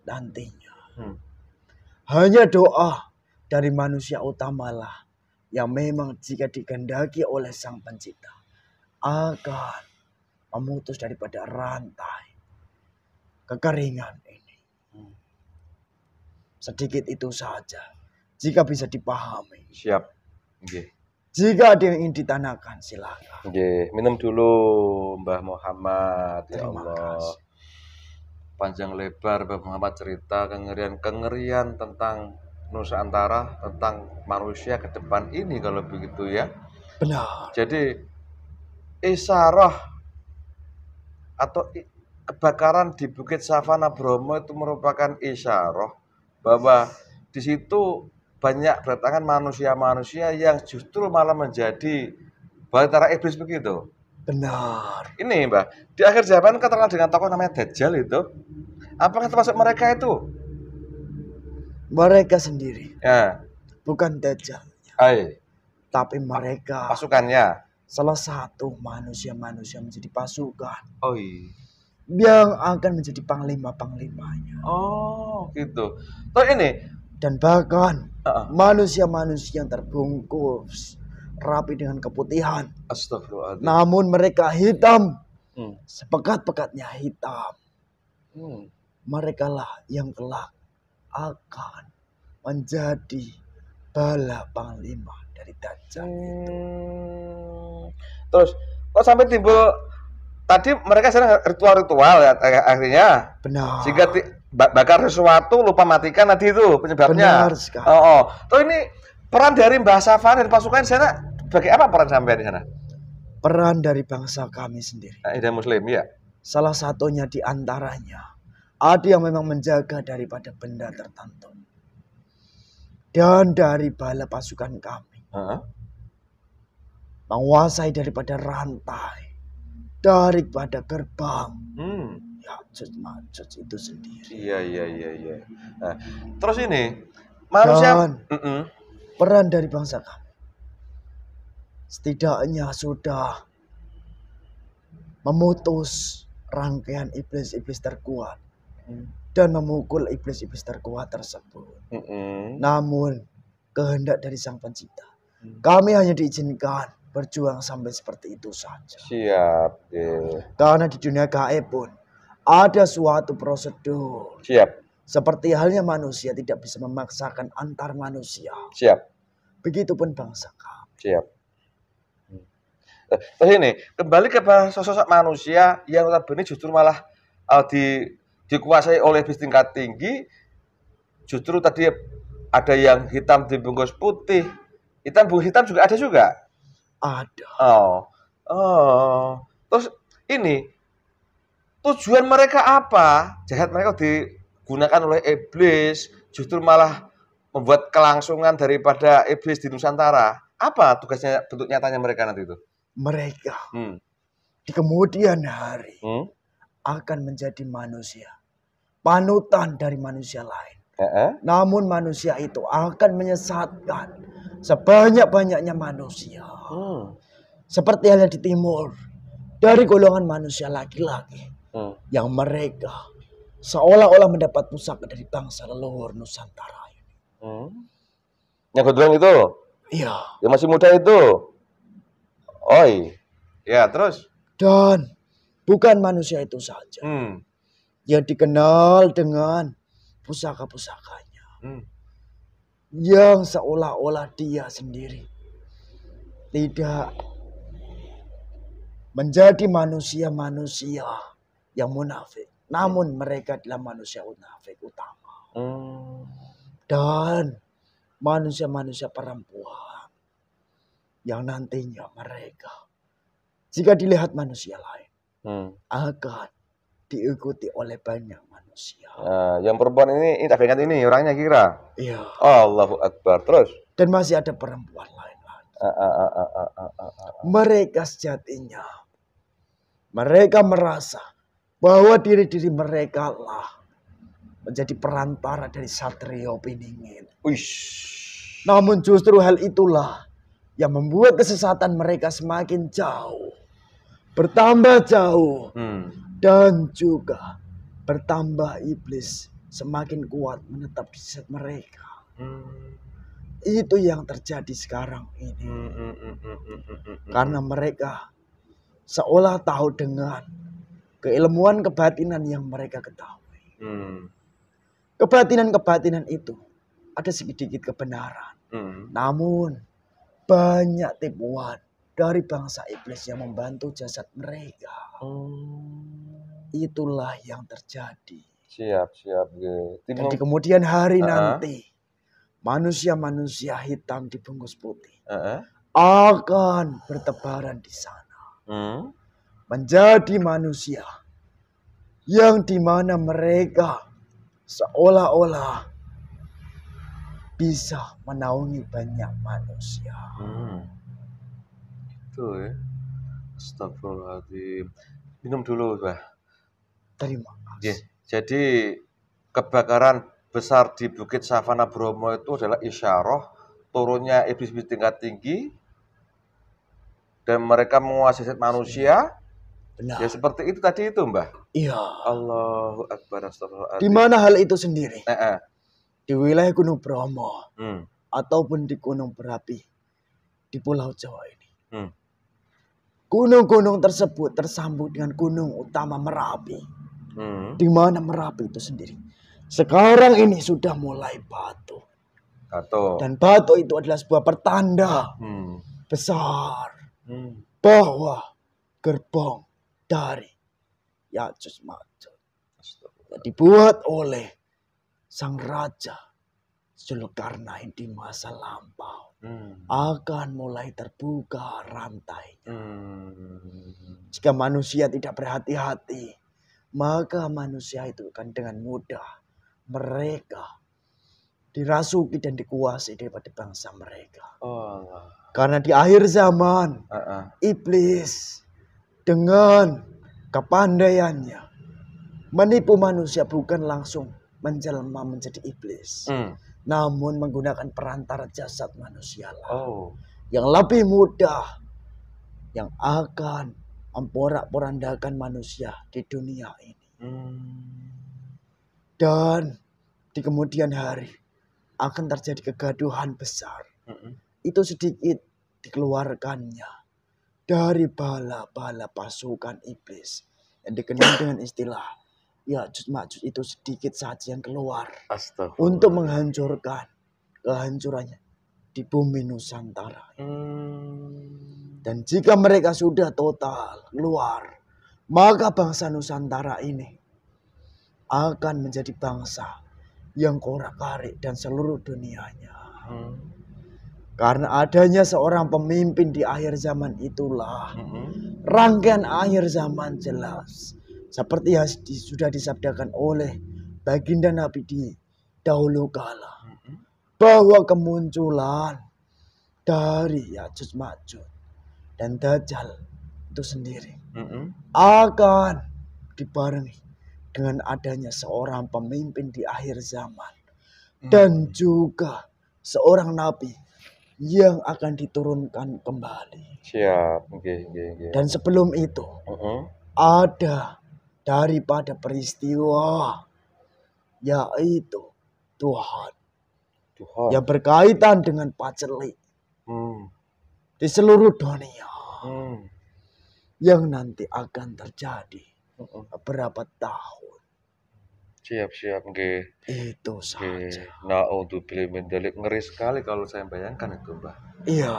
nantinya. Hmm. Hanya doa dari manusia utamalah yang memang jika dikendaki oleh Sang Pencipta akan memutus daripada rantai kekeringan Sedikit itu saja. Jika bisa dipahami. Siap. Okay. Jika ada yang ingin ditanyakan silakan. Okay. Minum dulu Mbah Muhammad. Ya Terima ya Allah. Kasih. Panjang lebar Mbah Muhammad cerita kengerian-kengerian tentang Nusantara, tentang manusia ke depan ini kalau begitu ya. Benar. Jadi isyarah atau kebakaran di Bukit Savana Bromo itu merupakan isyarah bahwa di situ banyak kedatangan manusia-manusia yang justru malah menjadi bantara iblis begitu. Benar. Ini Mbak, di akhir zaman katakanlah dengan tokoh namanya Dajjal itu. Apakah termasuk mereka itu? Mereka sendiri. Ya. Bukan Dajjal. Hai. Tapi mereka. Pasukannya. Salah satu manusia-manusia menjadi pasukan. Oh iya yang akan menjadi panglima-panglimanya. Oh, gitu. Tuh ini dan bahkan uh-uh. manusia-manusia yang terbungkus rapi dengan keputihan. Astagfirullah. Namun mereka hitam. Hmm. Sepekat-pekatnya hitam. Hmm. Mereka lah yang kelak akan menjadi bala panglima dari Dajjal hmm. itu. Terus kok sampai timbul tadi mereka sering ritual-ritual ya eh, akhirnya. Benar. Sehingga bakar sesuatu lupa matikan tadi itu penyebabnya. Benar sekali. Oh, oh. Tuh ini peran dari Mbah Safar dan pasukan sana Bagi apa peran sampai di sana? Peran dari bangsa kami sendiri. Nah, muslim ya. Salah satunya di antaranya ada yang memang menjaga daripada benda tertentu. Dan dari bala pasukan kami. Uh -huh. Menguasai daripada rantai daripada pada gerbang. Hmm. Ya, macet itu sendiri. Iya, iya, iya, iya. Nah, terus ini manusia Dan, mm -mm. peran dari bangsa kami, setidaknya sudah memutus rangkaian iblis-iblis terkuat hmm. dan memukul iblis-iblis terkuat tersebut. -mm. Namun kehendak dari Sang Pencipta, mm. kami hanya diizinkan berjuang sampai seperti itu saja. Siap. Yeah. Karena di dunia gaib pun ada suatu prosedur. Siap. Seperti halnya manusia tidak bisa memaksakan antar manusia. Siap. Begitupun bangsa kami. Siap. Eh, terus ini kembali ke sosok sosok manusia yang ini justru malah uh, di dikuasai oleh bis tingkat tinggi, justru tadi ada yang hitam dibungkus putih, hitam bu hitam juga ada juga. Ada. Oh. Oh. Terus ini tujuan mereka apa? Jahat mereka digunakan oleh iblis, justru malah membuat kelangsungan daripada iblis di Nusantara. Apa tugasnya bentuk nyatanya mereka nanti itu? Mereka hmm. di kemudian hari hmm? akan menjadi manusia, panutan dari manusia lain. Uh Namun manusia itu akan menyesatkan sebanyak-banyaknya manusia. Hmm. Seperti halnya di timur, dari golongan manusia laki-laki hmm. yang mereka seolah-olah mendapat pusaka dari bangsa leluhur Nusantara ini. Hmm. Yang kedua itu? Iya. Yang masih muda itu? Oi. Ya, terus? Dan bukan manusia itu saja. Hmm. Yang dikenal dengan pusaka-pusakanya. Hmm. Yang seolah-olah dia sendiri tidak menjadi manusia-manusia yang munafik. Namun mereka adalah manusia munafik utama. Hmm. Dan manusia-manusia perempuan yang nantinya mereka jika dilihat manusia lain hmm. akan diikuti oleh banyak manusia. Uh, yang perempuan ini, ini tak ingat ini orangnya kira. Iya. Allahu Akbar. Terus. Dan masih ada perempuan lain. Mereka sejatinya, mereka merasa bahwa diri-diri mereka lah menjadi perantara dari Satrio Piningin. Uish. Namun justru hal itulah yang membuat kesesatan mereka semakin jauh, bertambah jauh, hmm. dan juga bertambah iblis semakin kuat menetap di set mereka. Hmm. Itu yang terjadi sekarang ini. Hmm, hmm, hmm, Karena mereka seolah tahu dengan keilmuan kebatinan yang mereka ketahui. Kebatinan-kebatinan itu ada sedikit kebenaran. Namun banyak tipuan dari bangsa iblis yang membantu jasad mereka. Oh. Itulah yang terjadi. Siap, siap. ya. Dan di kemudian hari uh -huh. nanti manusia-manusia hitam di bungkus putih uh -huh. akan bertebaran di sana uh hmm. -huh. menjadi manusia yang dimana mereka seolah-olah bisa menaungi banyak manusia. Hmm. Itu ya. Astagfirullahaladzim. Minum dulu, pak. Terima kasih. Ya, jadi kebakaran besar di Bukit Savana Bromo itu adalah isyarah turunnya iblis di tingkat tinggi dan mereka menguasai set manusia. Benar. Ya seperti itu tadi itu, Mbah. Iya. Allahu Akbar Di mana hal itu sendiri? Eh -eh. Di wilayah Gunung Bromo hmm. ataupun di Gunung Berapi di Pulau Jawa ini. Hmm. Gunung-gunung tersebut tersambung dengan gunung utama Merapi. Hmm. Di mana Merapi itu sendiri sekarang ini sudah mulai batu. Kato. Dan batu itu adalah sebuah pertanda hmm. besar hmm. bahwa gerbong dari Yajus Majus dibuat oleh sang raja Zulkarnain di masa lampau hmm. akan mulai terbuka rantainya. Hmm. Jika manusia tidak berhati-hati, maka manusia itu akan dengan mudah mereka dirasuki dan dikuasai daripada bangsa mereka. Oh. Karena di akhir zaman uh -uh. iblis dengan kepandaiannya menipu manusia bukan langsung menjelma menjadi iblis, mm. namun menggunakan perantara jasad manusia oh. yang lebih mudah yang akan memporak-porandakan manusia di dunia ini. Mm dan di kemudian hari akan terjadi kegaduhan besar. Mm-hmm. Itu sedikit dikeluarkannya dari bala-bala pasukan iblis yang dikenal dengan istilah ya jut majut itu sedikit saja yang keluar untuk menghancurkan kehancurannya di bumi Nusantara. Hmm. Dan jika mereka sudah total keluar, maka bangsa Nusantara ini akan menjadi bangsa yang korak-karik dan seluruh dunianya. Hmm. Karena adanya seorang pemimpin di akhir zaman itulah hmm. rangkaian akhir zaman jelas seperti yang sudah disabdakan oleh baginda Nabi di dahulu kala hmm. bahwa kemunculan dari Yajud Majud dan Dajjal itu sendiri hmm. akan dibarengi dengan adanya seorang pemimpin di akhir zaman hmm. dan juga seorang nabi yang akan diturunkan kembali. Siap, okay, okay, okay. Dan sebelum itu uh -huh. ada daripada peristiwa yaitu Tuhan, Tuhan. yang berkaitan dengan paceli hmm. di seluruh dunia hmm. yang nanti akan terjadi berapa tahun Siap-siap, g, Itu saja. Nah untuk beli dzalik. Ngeri sekali kalau saya bayangkan itu, Mbah. Iya.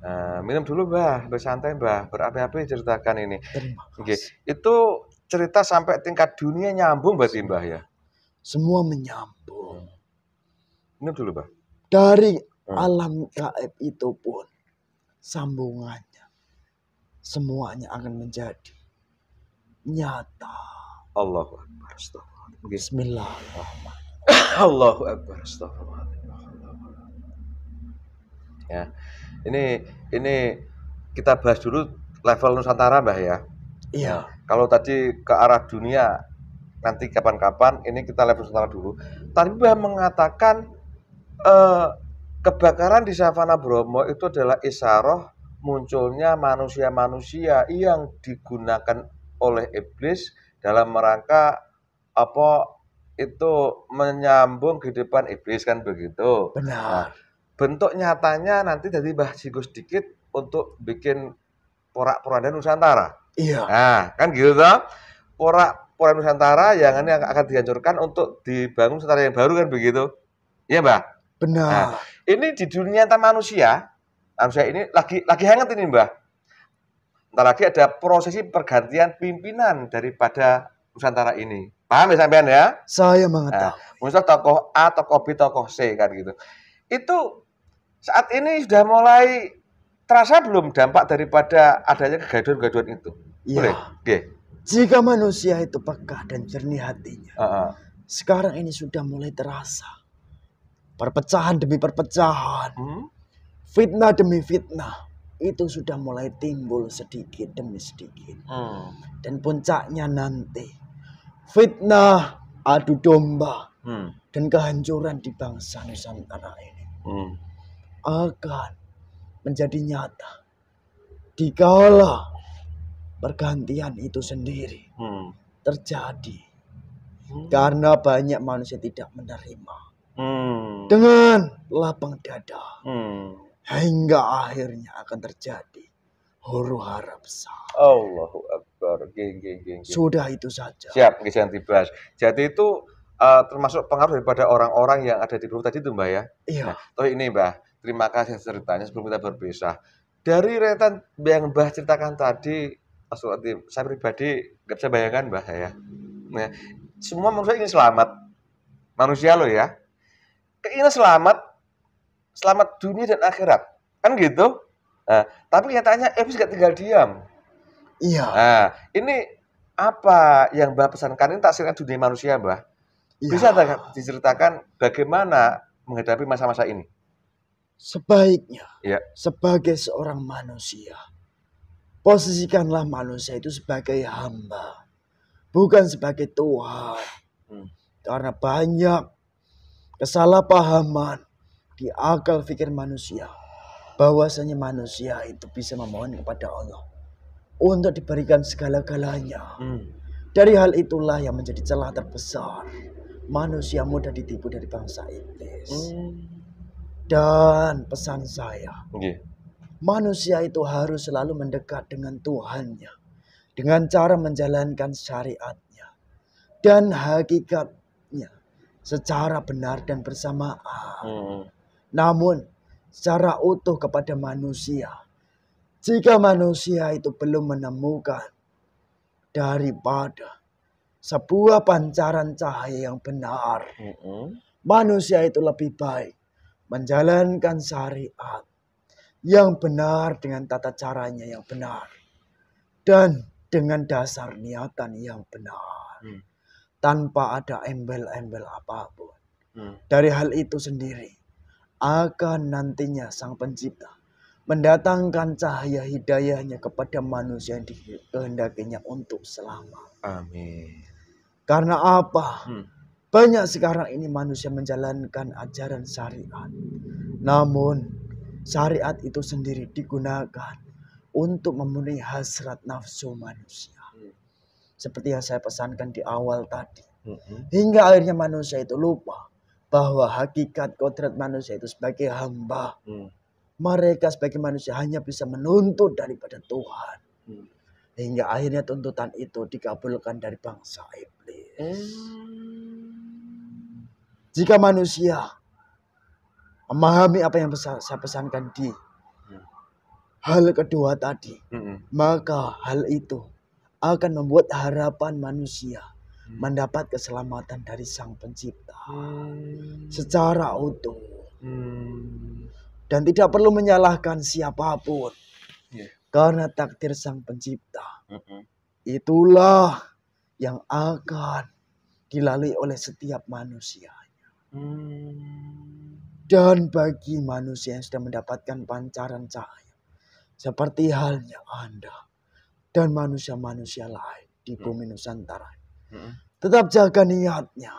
Nah, minum dulu, Mbah. Bersantai, Mbah. Berapi-api ceritakan ini. Terima kasih. Itu cerita sampai tingkat dunia nyambung berarti, Mbah ya. Semua menyambung. Hmm. Minum dulu, Mbah. Dari hmm. alam gaib itu pun sambungannya semuanya akan menjadi nyata. Allah Akbar. Bismillahirrahmanirrahim. Allahu Akbar. Ya. Ini ini kita bahas dulu level Nusantara Mbah ya. Iya. Ya, kalau tadi ke arah dunia nanti kapan-kapan ini kita level Nusantara dulu. Tadi Mbah mengatakan eh, kebakaran di Savana Bromo itu adalah isaroh munculnya manusia-manusia yang digunakan oleh iblis dalam rangka apa itu menyambung kehidupan iblis kan begitu. Benar. Nah, bentuk nyatanya nanti jadi bah sigus sedikit untuk bikin porak-poranda Nusantara. Iya. Nah, kan gitu toh. Porak poranda Nusantara yang ini akan dihancurkan untuk dibangun Nusantara yang baru kan begitu. Iya, Mbak? Benar. Nah, ini di dunia tanpa manusia, manusia ini lagi lagi hangat ini, Mbak. Ntar lagi ada prosesi pergantian pimpinan daripada Nusantara ini. Paham ya sampean ya? Saya mengetahui. Nah, musuh tokoh A, tokoh B, tokoh C kan gitu. Itu saat ini sudah mulai terasa belum dampak daripada adanya kegaduhan-kegaduhan itu? Iya. Oke. Jika manusia itu peka dan jernih hatinya, uh -uh. sekarang ini sudah mulai terasa. Perpecahan demi perpecahan, hmm? fitnah demi fitnah, itu sudah mulai timbul sedikit demi sedikit. Hmm. Dan puncaknya nanti, fitnah, adu domba, hmm. dan kehancuran di bangsa Nusantara ini hmm. akan menjadi nyata dikala pergantian itu sendiri hmm. terjadi hmm. karena banyak manusia tidak menerima hmm. dengan lapang dada hmm. hingga akhirnya akan terjadi huru hara besar. Allahu Akbar. Geng, geng, geng, geng. Sudah itu saja. Siap, yang dibahas. Jadi itu uh, termasuk pengaruh daripada orang-orang yang ada di grup tadi itu Mbak ya? Iya. Nah, toh ini Mbak, terima kasih ceritanya sebelum kita berpisah. Dari rentan yang Mbah ceritakan tadi, saya pribadi nggak bisa bayangkan Mbah ya. Nah, semua manusia ingin selamat. Manusia loh ya. Keinginan selamat, selamat dunia dan akhirat. Kan gitu? Nah, tapi kenyataannya Iblis gak tinggal diam. Iya. Nah, ini apa yang Mbah pesankan ini taksirnya dunia manusia, Mbah. Iya. Bisa diceritakan bagaimana menghadapi masa-masa ini? Sebaiknya, ya. sebagai seorang manusia, posisikanlah manusia itu sebagai hamba, bukan sebagai Tuhan. Hmm. Karena banyak kesalahpahaman di akal pikir manusia bahwasanya manusia itu bisa memohon kepada Allah untuk diberikan segala-galanya. Hmm. Dari hal itulah yang menjadi celah terbesar. Manusia mudah ditipu dari bangsa iblis. Hmm. Dan pesan saya, okay. manusia itu harus selalu mendekat dengan Tuhannya dengan cara menjalankan syariatnya dan hakikatnya secara benar dan bersamaan. Hmm. Namun secara utuh kepada manusia. Jika manusia itu belum menemukan daripada sebuah pancaran cahaya yang benar, mm -hmm. manusia itu lebih baik menjalankan syariat yang benar dengan tata caranya yang benar dan dengan dasar niatan yang benar mm. tanpa ada embel-embel apapun. Mm. Dari hal itu sendiri, akan nantinya Sang Pencipta mendatangkan cahaya hidayahnya kepada manusia yang dikehendakinya untuk selama. Amin. Karena apa? Hmm. Banyak sekarang ini manusia menjalankan ajaran syariat. Namun, syariat itu sendiri digunakan untuk memenuhi hasrat nafsu manusia. Hmm. Seperti yang saya pesankan di awal tadi. Hmm. Hingga akhirnya manusia itu lupa bahwa hakikat kodrat manusia itu sebagai hamba. Hmm. Mereka sebagai manusia hanya bisa menuntut daripada Tuhan. Hmm. Hingga akhirnya tuntutan itu dikabulkan dari bangsa iblis. Hmm. Jika manusia memahami apa yang saya pesankan di hmm. hal kedua tadi, hmm. maka hal itu akan membuat harapan manusia Hmm. mendapat keselamatan dari Sang Pencipta hmm. secara utuh. Hmm. Dan tidak perlu menyalahkan siapapun. Ya. Karena takdir Sang Pencipta. Itulah yang akan dilalui oleh setiap manusia. Dan bagi manusia yang sudah mendapatkan pancaran cahaya. Seperti halnya Anda dan manusia-manusia lain di bumi Nusantara Tetap jaga niatnya.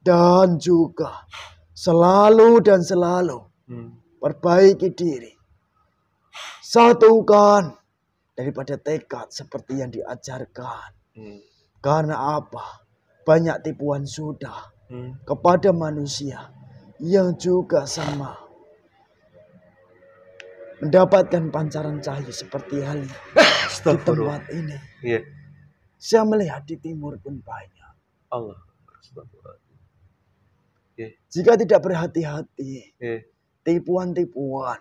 Dan juga selalu dan selalu hmm. perbaiki diri. Satukan daripada tekad seperti yang diajarkan. Hmm. Karena apa? Banyak tipuan sudah hmm. kepada manusia yang juga sama mendapatkan pancaran cahaya seperti halnya di tempat ini. Yeah. Saya melihat di timur pun banyak. Allah. Jika tidak berhati-hati, tipuan-tipuan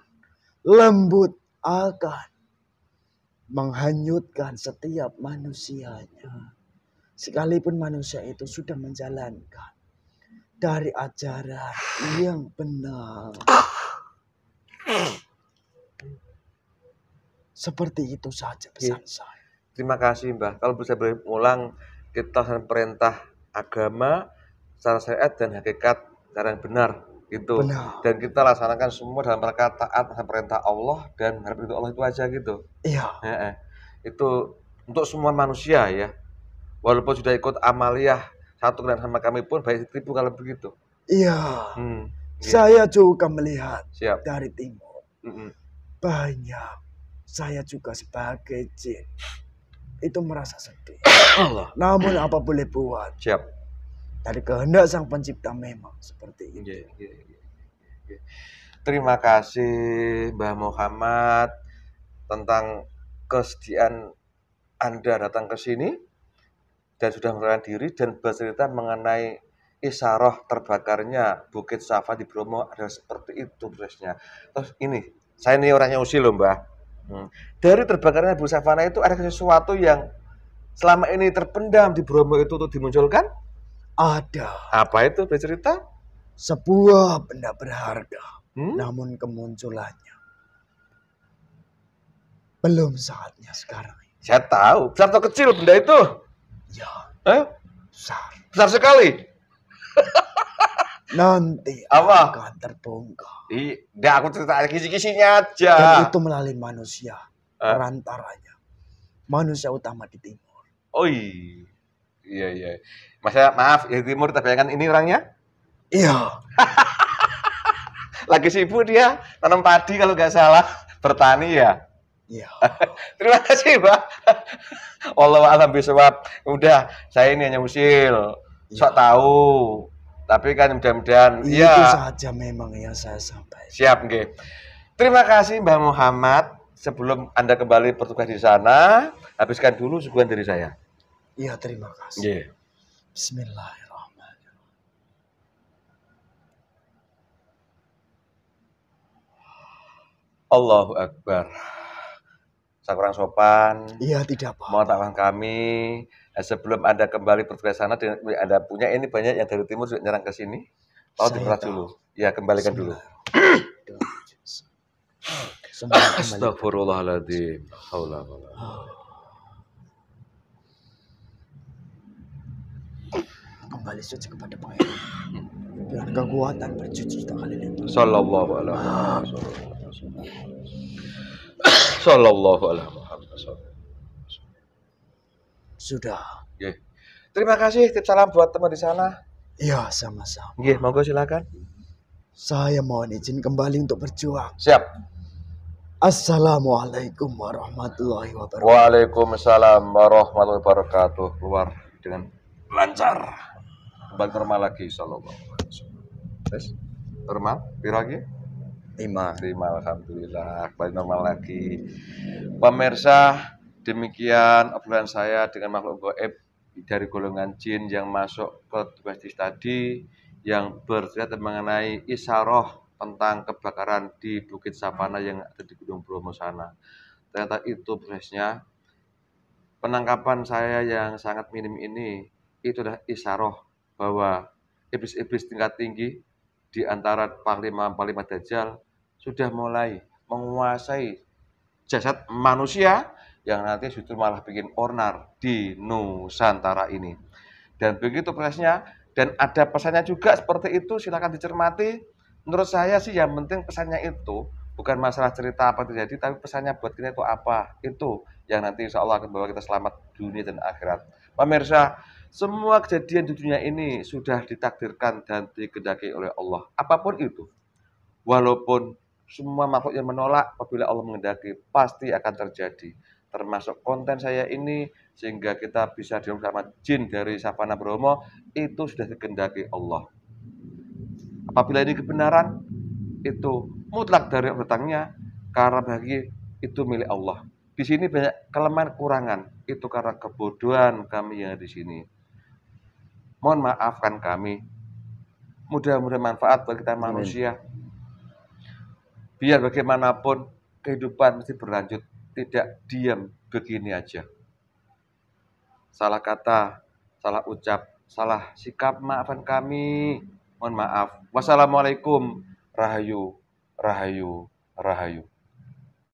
lembut akan menghanyutkan setiap manusianya. Sekalipun manusia itu sudah menjalankan dari ajaran yang benar. Seperti itu saja pesan saya. Terima kasih Mbah. Kalau bisa boleh ulang kita perintah agama secara syariat dan hakikat cara yang benar gitu. Benar. Dan kita laksanakan semua dalam rangka taat perintah Allah dan harap itu Allah itu aja gitu. Iya. Ya, ya. Itu untuk semua manusia ya. Walaupun sudah ikut amaliyah satu dan sama kami pun baik tipu kalau begitu. Iya. Hmm, gitu. Saya juga melihat Siap. dari timur. Mm -mm. Banyak. Saya juga sebagai jin itu merasa sedih. Allah. Namun apa boleh buat? Siap. Dari kehendak Sang Pencipta memang seperti itu. Yeah, yeah, yeah, yeah. Iya. Terima kasih Mbah Muhammad tentang kesediaan Anda datang ke sini dan sudah menyerahkan diri dan bercerita mengenai isyarah terbakarnya Bukit Safa di Bromo adalah seperti itu prosesnya. Terus ini, saya ini orangnya usil loh Mbah Hmm. Dari terbakarnya Bu Savana itu ada sesuatu yang selama ini terpendam di Bromo itu untuk dimunculkan? Ada. Apa itu bercerita? Sebuah benda berharga. Hmm? Namun kemunculannya belum saatnya sekarang. Saya tahu. Besar atau kecil benda itu? Ya. Eh? Besar. Besar sekali. Nanti apa? akan terbongkar. Tidak, aku cerita kisi-kisinya aja. Dan itu melalui manusia, eh? Manusia utama di timur. Oh iya, iya. iya. Masa maaf, ya timur, tapi kan ini orangnya? Iya. Lagi sibuk dia tanam padi kalau nggak salah, bertani ya. Iya. Terima kasih, Pak. Allah alam bisawab. Udah, saya ini hanya usil. Ya. Sok iya. tahu tapi kan mudah-mudahan itu iya. saja memang yang saya sampaikan. Siap, nge. Terima kasih Mbak Muhammad. Sebelum Anda kembali bertugas di sana, habiskan dulu suguhan dari saya. Iya, terima kasih. nge. Bismillahirrahmanirrahim. Allahu Akbar. Saya kurang sopan. Iya, tidak apa-apa. Mohon kami Nah, sebelum Anda kembali bertugas sana, Anda punya ini banyak yang dari timur sudah nyerang ke sini. Mau diperas dulu. Ya, kembalikan dulu. Astagfirullahaladzim. Kembali suci kepada Pangeran. Biar kekuatan bercuci kita kali lipat. Sallallahu alaihi wasallam. Sallallahu alaihi wasallam. Sudah. Terima kasih. Tips salam buat teman di sana. Iya, sama-sama. Iya, monggo silakan. Saya mohon izin kembali untuk berjuang. Siap. Assalamualaikum warahmatullahi wabarakatuh. Waalaikumsalam warahmatullahi wabarakatuh. Keluar dengan lancar. Kembali normal lagi, insyaallah. Wes. normal, piragi? Lima. Lima, alhamdulillah. Kembali normal lagi. Pemirsa, Demikian obrolan saya dengan makhluk goib dari golongan jin yang masuk ke tugastis tadi yang bercerita mengenai isaroh tentang kebakaran di Bukit Sapana yang ada di Gunung Bromo sana. Ternyata itu prosesnya. Penangkapan saya yang sangat minim ini itu adalah isaroh bahwa iblis-iblis tingkat tinggi di antara panglima-panglima dajjal sudah mulai menguasai jasad manusia yang nanti justru malah bikin ornar di Nusantara ini. Dan begitu prosesnya, dan ada pesannya juga seperti itu, silahkan dicermati. Menurut saya sih yang penting pesannya itu bukan masalah cerita apa terjadi, tapi pesannya buat kita itu apa. Itu yang nanti insya Allah akan bawa kita selamat dunia dan akhirat. Pemirsa, semua kejadian di dunia ini sudah ditakdirkan dan dikendaki oleh Allah. Apapun itu, walaupun semua makhluk yang menolak apabila Allah mengendaki pasti akan terjadi termasuk konten saya ini sehingga kita bisa dialog sama jin dari Savana Bromo itu sudah dikendaki Allah. Apabila ini kebenaran itu mutlak dari datangnya karena bagi itu milik Allah. Di sini banyak kelemahan kurangan itu karena kebodohan kami yang di sini. Mohon maafkan kami. Mudah-mudahan manfaat bagi kita manusia. Biar bagaimanapun kehidupan mesti berlanjut tidak diam begini aja. Salah kata, salah ucap, salah sikap maafkan kami. Mohon maaf. Wassalamualaikum. Rahayu, rahayu, rahayu.